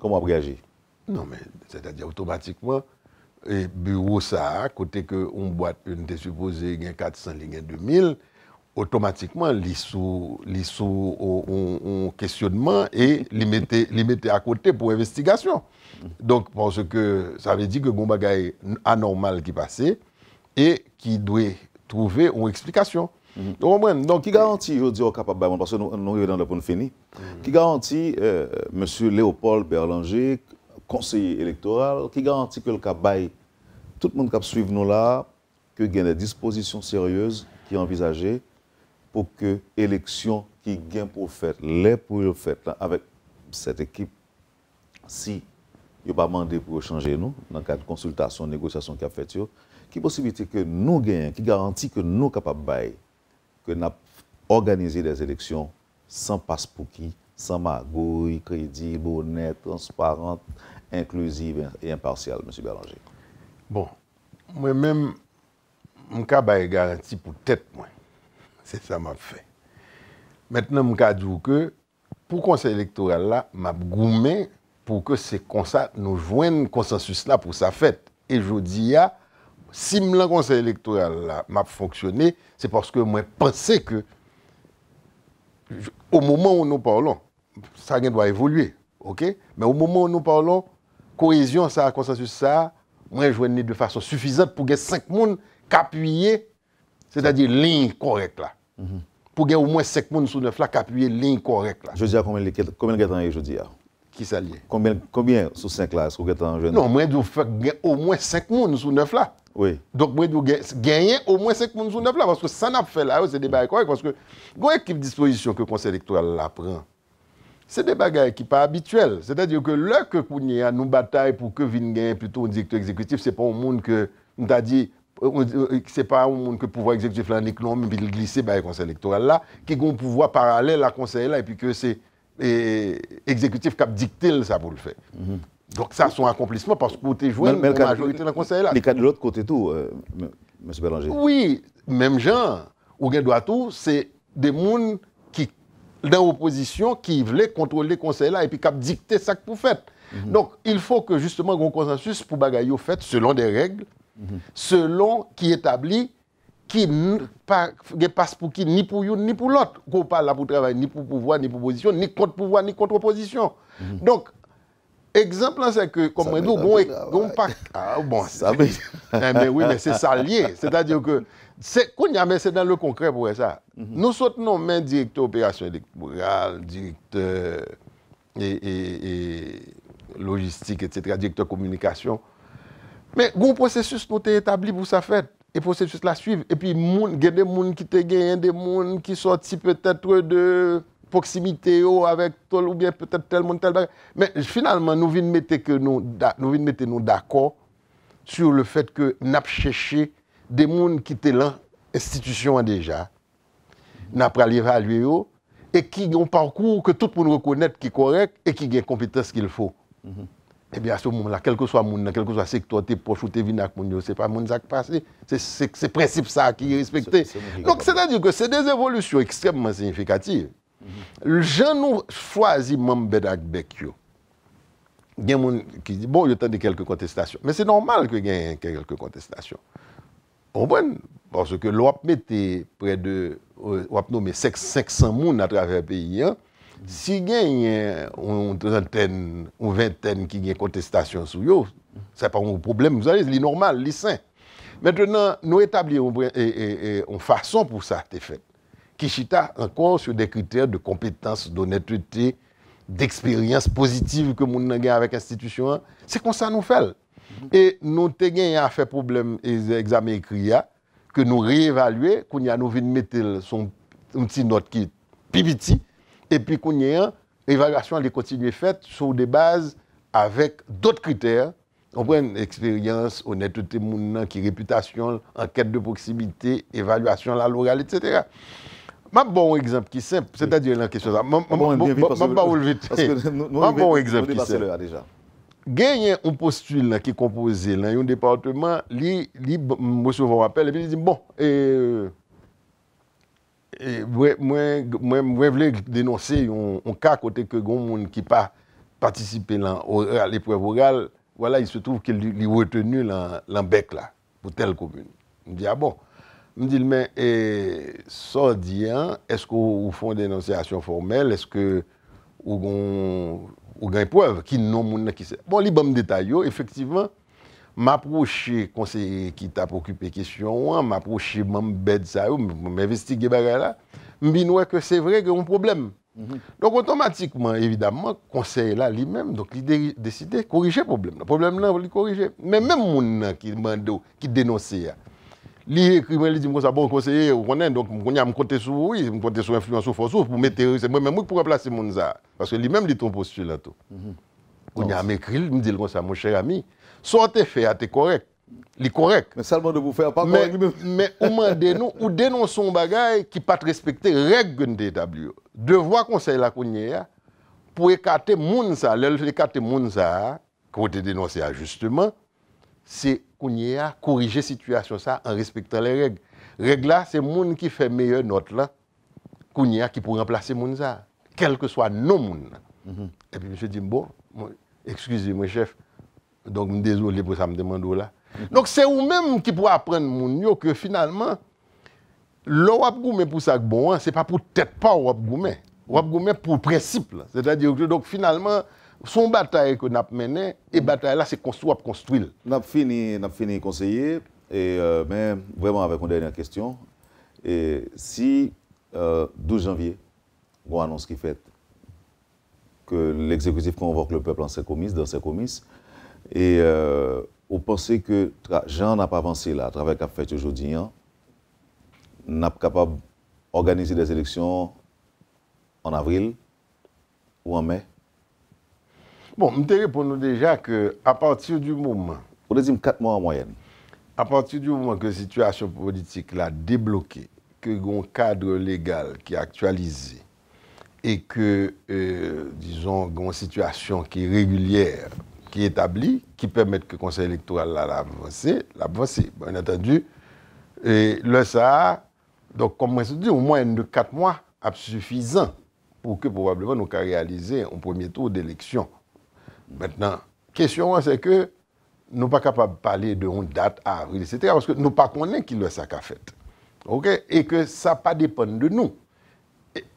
Comment vous Non, mais c'est-à-dire automatiquement, le bureau ça, côté que une boîte, une des supposée avoir 400, il 2000 automatiquement, il sous, sous questionnement et il mettait, à côté pour investigation. Donc, parce que ça veut dire que bon bagaille anormal qui passait et qui doit trouver une explication. Nou mwen, nou ki garanti, yo di yo kapabayman, paswe nou yon yon dapoun fini, ki garanti, monsi Leopold Berlanger, konseye elektoral, ki garanti ke l ka bay, tout moun kap suiv nou la, ke gen de disposisyon seryez ki envizaje, pou ke eleksyon ki gen pou fèt, lè pou fèt la, avèk sèt ekip, si yo pa mande pou chanje nou, nan ka konsultasyon, negosyasyon ki ap fèt yo, ki posibite ke nou gen, ki garanti ke nou kapabayman, que nous organisé des élections sans passe pour qui, sans magouille, crédible, honnête, transparente, inclusive et impartiale, M. Bélanger. Bon, moi-même, je suis garanti pour tête, moi. C'est ça m'a fait. Maintenant, je dis que pour le conseil électoral, là, je pour que ces comme nous joignent consensus là pour sa fête. Et je dis, à Si m lan konsen elektoral la map fonksyonne, se porske mwen pense ke ou mouman ou nou parlon, sa gen dwa evolye, ok? Men ou mouman ou nou parlon, koizyon sa konsensus sa, mwen jwenne de fason sufizat pou gen 5 moun kapuye, se ta di l'in korek la. Mhm. Pou gen ou mwen 5 moun sou nef la kapuye l'in korek la. Je di a koumen ketan e, je di a? Ki sa liye? Koumen sou 5 la, sou ketan jwenne? Non, mwen dwe fok gen ou mwen 5 moun sou nef la. Donk mwen nou genyen ou mwen sek moun sou nev la, vanske san ap fè la, ou se debay kwa ek, vanske gwen ek ki disposisyon ke konsey elektoral la pran, se debay gaya ki pa abituel. Se ta diyo ke euh, euh, euh, lè ke kounye an nou batay pou ke vin genyen plutôt ou direktor exekutif, se pa ou moun ke, se pa ou moun ke pouvoi exekutif la nek loun, mwen bil glise baye konsey elektoral la, ki goun pouvoi paralè la konsey la, e pi ke se exekutif kap diktil sa pou l'fè. Mou. Mm-hmm. Donc ça, son accomplissement, parce que vous êtes joué, la majorité dans le conseil là. Mais de l'autre côté, tout, euh, M. Bélanger. Oui, même gens, ou bien doit tout, c'est des gens qui, dans l'opposition, qui voulaient contrôler le conseil là et puis qui dicté ça pour faire. Mhm. Donc il faut que justement, un consensus pour bagaille au fait, selon des règles, mhm. selon qui établit qui ne passe pour qui, ni pour vous, ni pour l'autre. Qu'on parle là pour travailler, ni pour pouvoir, ni pour opposition, ni contre pouvoir, ni contre opposition. Mhm. Donc, Ekzemplan se ke komprenou, goun pak, ah bon, se salye, se ta diyo ke, se koun yame se dan le konkre pou e sa, mhm. nou sot nou men direktor operasyon, direktor logistik, direktor komunikasyon, men goun prosesus nou te etabli pou sa fet, e prosesus la suiv, e pi moun, gen de moun ki te gen, gen de moun ki soti peutetre de... proximité oh, avec tout ou bien peut-être tel monde, tel Mais finalement, nous venons mettre que nous, nous mettre nous d'accord sur le fait que nous avons cherché des gens qui étaient là, institution déjà. Nous avons évalué oh, et qui ont un parcours que tout le monde reconnaît qui est correct et qui a compétence compétences qu'il faut. Et eh bien, à ce moment-là, quel que soit le monde, quel que soit le secteur, tu es ou ce n'est pas le monde qui passe. C'est le principe ça qui est respecté. Donc, c'est-à-dire que c'est des évolutions extrêmement significatives. Je nous choisis avec Il y a des gens qui disent, bon, il y a quelques contestations. Mais c'est normal qu'il y ait quelques contestations. Vous comprenez? Parce que l'OAP mettait près de, 500 personnes à travers le pays. Hein. Si il y a une trentaine ou vingtaine qui ont des contestations sur eux, ce n'est pas un problème. Vous savez, c'est normal, c'est sain. Maintenant, nous établissons une façon pour ça, c'est Kishita encore sur des critères de compétence, d'honnêteté, d'expérience positive que nous avons avec l'institution. C'est comme ça nous fait. Et nous avons à faire problème et examens écrits, que nous réévaluer, qu'on nous avons mettre son, petit petite note qui est et puis qu'on a l'évaluation elle continue faite sur des bases avec d'autres critères. On prend expérience, honnêteté, qui réputation, enquête de proximité, évaluation, la l'oral, etc. Ma bon exemple qui est simple, c'est-à-dire la question. Ma bon vite. Ma bon exemple qui est simple. Gagner un postulat qui est composé dans un département, il recevait un appel et puis il dit Bon, euh, je voulais dénoncer un cas côté que les gens qui pas participé à l'épreuve orale, voilà, il se trouve qu'il est retenu dans bec pour telle commune. Je dit Ah bon M di l men, e sa di an, eske ou fon denosyasyon formel, eske ou gen poev, ki nou moun nan ki se. Bon, li bon m detay yo, efektivman, m aproche konseye ki ta pokupe kesyon an, m aproche man m bed sa yo, m m investi ge bagay la, m binwe ke se vre gen yon problem. Mhm. Donk otomatikman, evidaman, konseye la li men, donk li deside korije problem la. Problem nan, li korije. Men m moun nan ki denose ya. Li ekrimen li di mkon sa bon konseye ou konen, donk mkonya mkonte sou, mkonte sou influansou fosou pou mwete ruse, mwen mwen mwen pou replase moun za, paske li menm li ton postule an tou. Mhm. Bon. Mwen mwen mwen ekril, mdi lkon sa mwen chere ami, son te fè a te korek, li korek. Men salman de mwou fè a pa korek. Men mwen denon, ou denon son bagay ki pat respekte reg gwen te etabli yo. Devoa konseye la kounye ya, pou ekate moun za, lèl fè ekate moun za, kote denon se a justeman, se a corriger situation ça en respectant les règles. Règles là, c'est moun qui fait meilleure note là, a qui pour remplacer moun ça, quel que soit non nom mhm. Et puis monsieur dit bon, excusez-moi chef. Donc désolé pour ça me demande là. Mhm. Donc c'est vous même qui pourra apprendre yo que finalement l'on Goumé » pour ça bon, hein, c'est pas pour tête pas ou gourmet. Ou pour principe. C'est-à-dire que donc finalement son bataille que nous avons menée, et mm. bataille là, c'est construire, construire. Nous avons fini, fini conseiller, et, euh, mais vraiment avec une dernière question. Et si le euh, 12 janvier, on annonce qui fait que l'exécutif convoque le peuple en ses dans ses commises, et euh, vous pensez que Jean n'a pas avancé là, à travers qu'a fait aujourd'hui, hein, n'a pas capable d'organiser des élections en avril ou en mai Bon, je te réponds déjà qu'à partir du moment. On dit 4 mois en moyenne. À partir du moment que la situation politique l'a débloquée, que un cadre légal qui est actualisé et que, euh, disons, une situation qui est régulière, qui est établie, qui permet que le Conseil électoral l'a l'avance. Bien entendu, et le ça donc, comme je dis, au moins de 4 mois, suffisant pour que probablement nous réaliser un premier tour d'élection Maintenant, question, c'est que nous ne sommes pas capables de parler de date à avril, etc. Parce que nous ne connaissons pas qui le a fait. Et que ça ne pas de nous.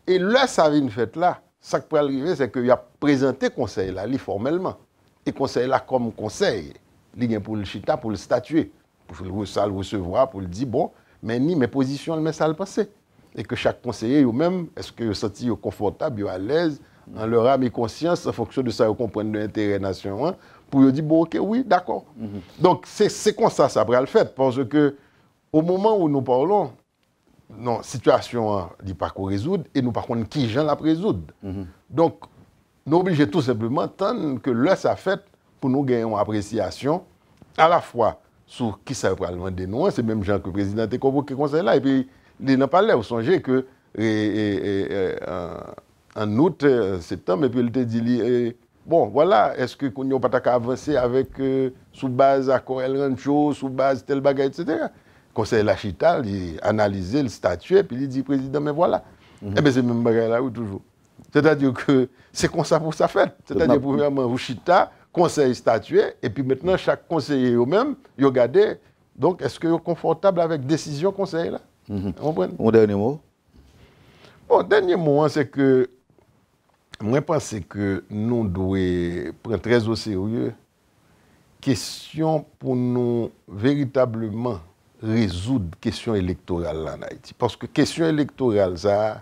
Et, là, ça une fait là. Ça qui peut arriver, c'est qu'il a présenté le conseil là, formellement. Et le conseil là comme conseil. Il pour le chita, pour le statuer. Pour le recevoir, pour le dire, bon, mais ni mes positions, mais ça le passer. Et que chaque conseiller, lui-même, est-ce que vous sentez confortable, à l'aise, leur âme et conscience, en fonction de ça, ils comprennent l'intérêt national. Hein. Pour eux dire, bon, ok, oui, d'accord. Mhm. Donc, c'est comme ça, ça va le fait, Parce que, au moment où nous parlons, non, situation hein, n'est pas qu'on résoudre et nous, par contre, qui gens la résoudre. Mhm. Donc, nous obligés tout simplement tant que l'heure ça fait pour nous gagner une appréciation à la fois sur qui ça va demander nous, hein. c'est même gens que le président a convoqué le conseil là, et puis, il n'a pas l'air, de songer que. Euh, en août, euh, septembre, et puis il te dit, eh, bon, voilà, est-ce que qu'on n'a pas avancé avec, euh, sous base à Corel Rancho, sous base tel bagage, etc. Le conseil Chita, il analysé le statut, et puis il dit, président, mais voilà. et mhm. Eh bien, c'est même bagage là, où toujours. C'est-à-dire que c'est comme ça pour ça fait. C'est-à-dire, premièrement, vous chita, conseil statué, et puis maintenant, chaque conseiller eux même ils regardez. Donc, est-ce que vous êtes confortable avec la décision conseil là mhm. Mon dernier mot Bon, dernier mot, hein, c'est que moi, je pense que nous devons prendre très au sérieux question pour nous véritablement résoudre la question électorale en Haïti. Parce que la question électorale, ça,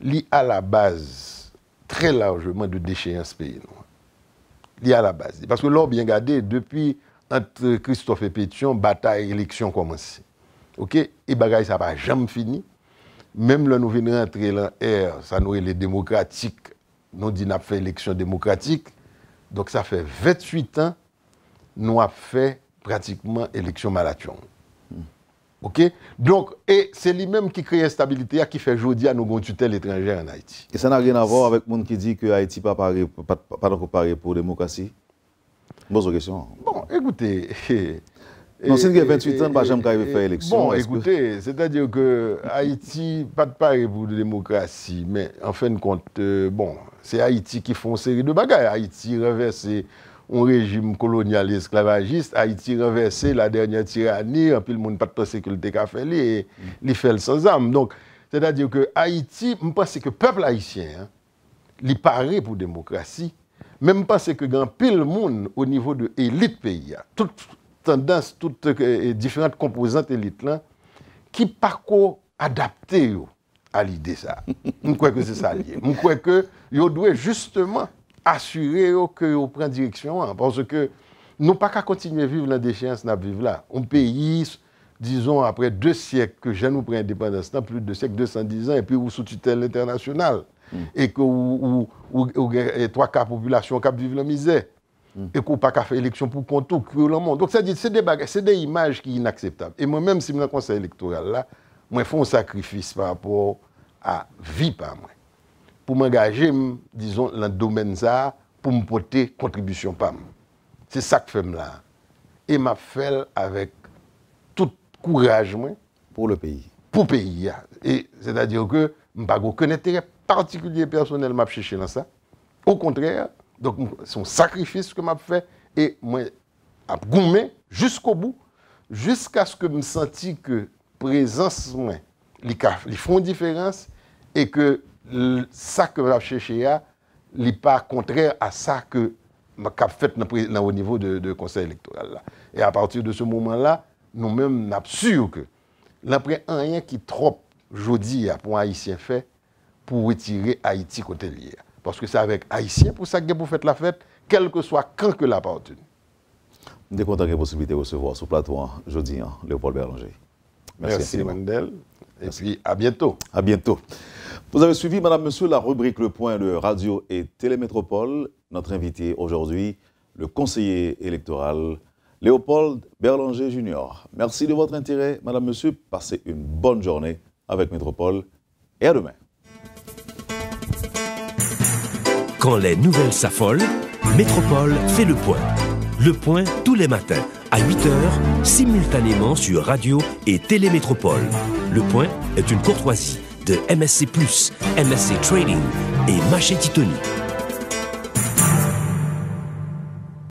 lit à la base très largement de déchéance pays. Lit à la base. Parce que là, bien regardé, depuis entre Christophe et Pétion, bataille élection commence. OK Et bagaille, ça va jamais fini. Même là, nous venons rentrer dans l'ère, ça nous est les démocratiques nous dit n'a fait élection démocratique. Donc ça fait 28 ans nous avons fait pratiquement élection malation. Hmm. OK Donc et c'est lui-même qui crée instabilité qui fait aujourd'hui à nos tutelle étrangère en Haïti. Et ça n'a rien à voir avec monde qui dit que Haïti pas paré, pas, pour pour démocratie. Bonne question. Bon, écoutez, 28 élection. Bon, écoutez, c'est-à-dire que Haïti, pas de pari pour la démocratie, mais en fin de compte, euh, bon, c'est Haïti qui font une série de bagarres. Haïti renversé un régime colonial esclavagiste, Haïti renversé la dernière tyrannie, un le monde pas de penser que le fait et il fait sans âme. Donc, c'est-à-dire que Haïti, je pense que le peuple haïtien, hein, il paraît pour la démocratie, même pense que grand pile monde au niveau de l'élite pays, hein, tout tendans toute, e euh, differant kompozant elit lan, ki pa ko adapte yo alide sa. Mwen kwenke se sa liye. Mwen kwenke yo dwe justeman asyre yo ke yo pren direksyon an. Panse ke nou pa ka kontinye viv lan dechayans nan ap viv lan. Un peyi, dizon, apre 2 siyek ke jan ou pren independans nan, plus 2 siyek, 210 an, e pi ou sou tutel internasyonal. Mm. E ke ou ou 3 ka population kap viv lan mizey. E ko pa kafe eleksyon pou kontou kre ou la moun. Dok sa dit, se de bagay, se de imaj ki inakseptab. E mwen mèm si mwen akonsey elektoral la, mwen fè un sakrifis pa rapport a vi pa mwen. Pou m'engaje mwen, dison, la domen sa, pou m'pote kontribisyon pa mwen. Se sak fèm la. E m'ap fèl avèk tout kouraj mwen pou le peyi. Pou peyi, ya. E se da diyo ke m'bagou kene tere partikulier personel m'ap chèche nan sa. Ou kontrèr, Donk son sakrifis ke m ap fè E mwen ap goumè Jusk obou Jusk aske m senti ke Prezans mwen li kaf Li fon diferans E ke sa ke m ap chèche ya Li pa kontrèr a sa ke M ak ap fèt nan o nivou De konsey elektoral la E a partir de se mouman la Nou mèm m ap sur ke N ap rè an rè ki trop Jodi ya pou an Haitien fè Pou retire Haiti kote li ya Parce que c'est avec Haïtien pour ça que vous faites la fête, quel que soit quand que l'appartient. Nous sommes contents possibilité de recevoir sur plateau hein, jeudi, hein, Léopold Berlanger. Merci, Merci Et puis à bientôt. À bientôt. Vous avez suivi, Madame, Monsieur, la rubrique Le Point de Radio et Télémétropole. Notre invité aujourd'hui, le conseiller électoral Léopold Berlanger Junior. Merci de votre intérêt, Madame, Monsieur. Passez une bonne journée avec Métropole et à demain. Quand les nouvelles s'affolent, Métropole fait le point. Le point tous les matins à 8h, simultanément sur radio et télémétropole. Le point est une courtoisie de MSC+, MSC Trading et Maché Titoni.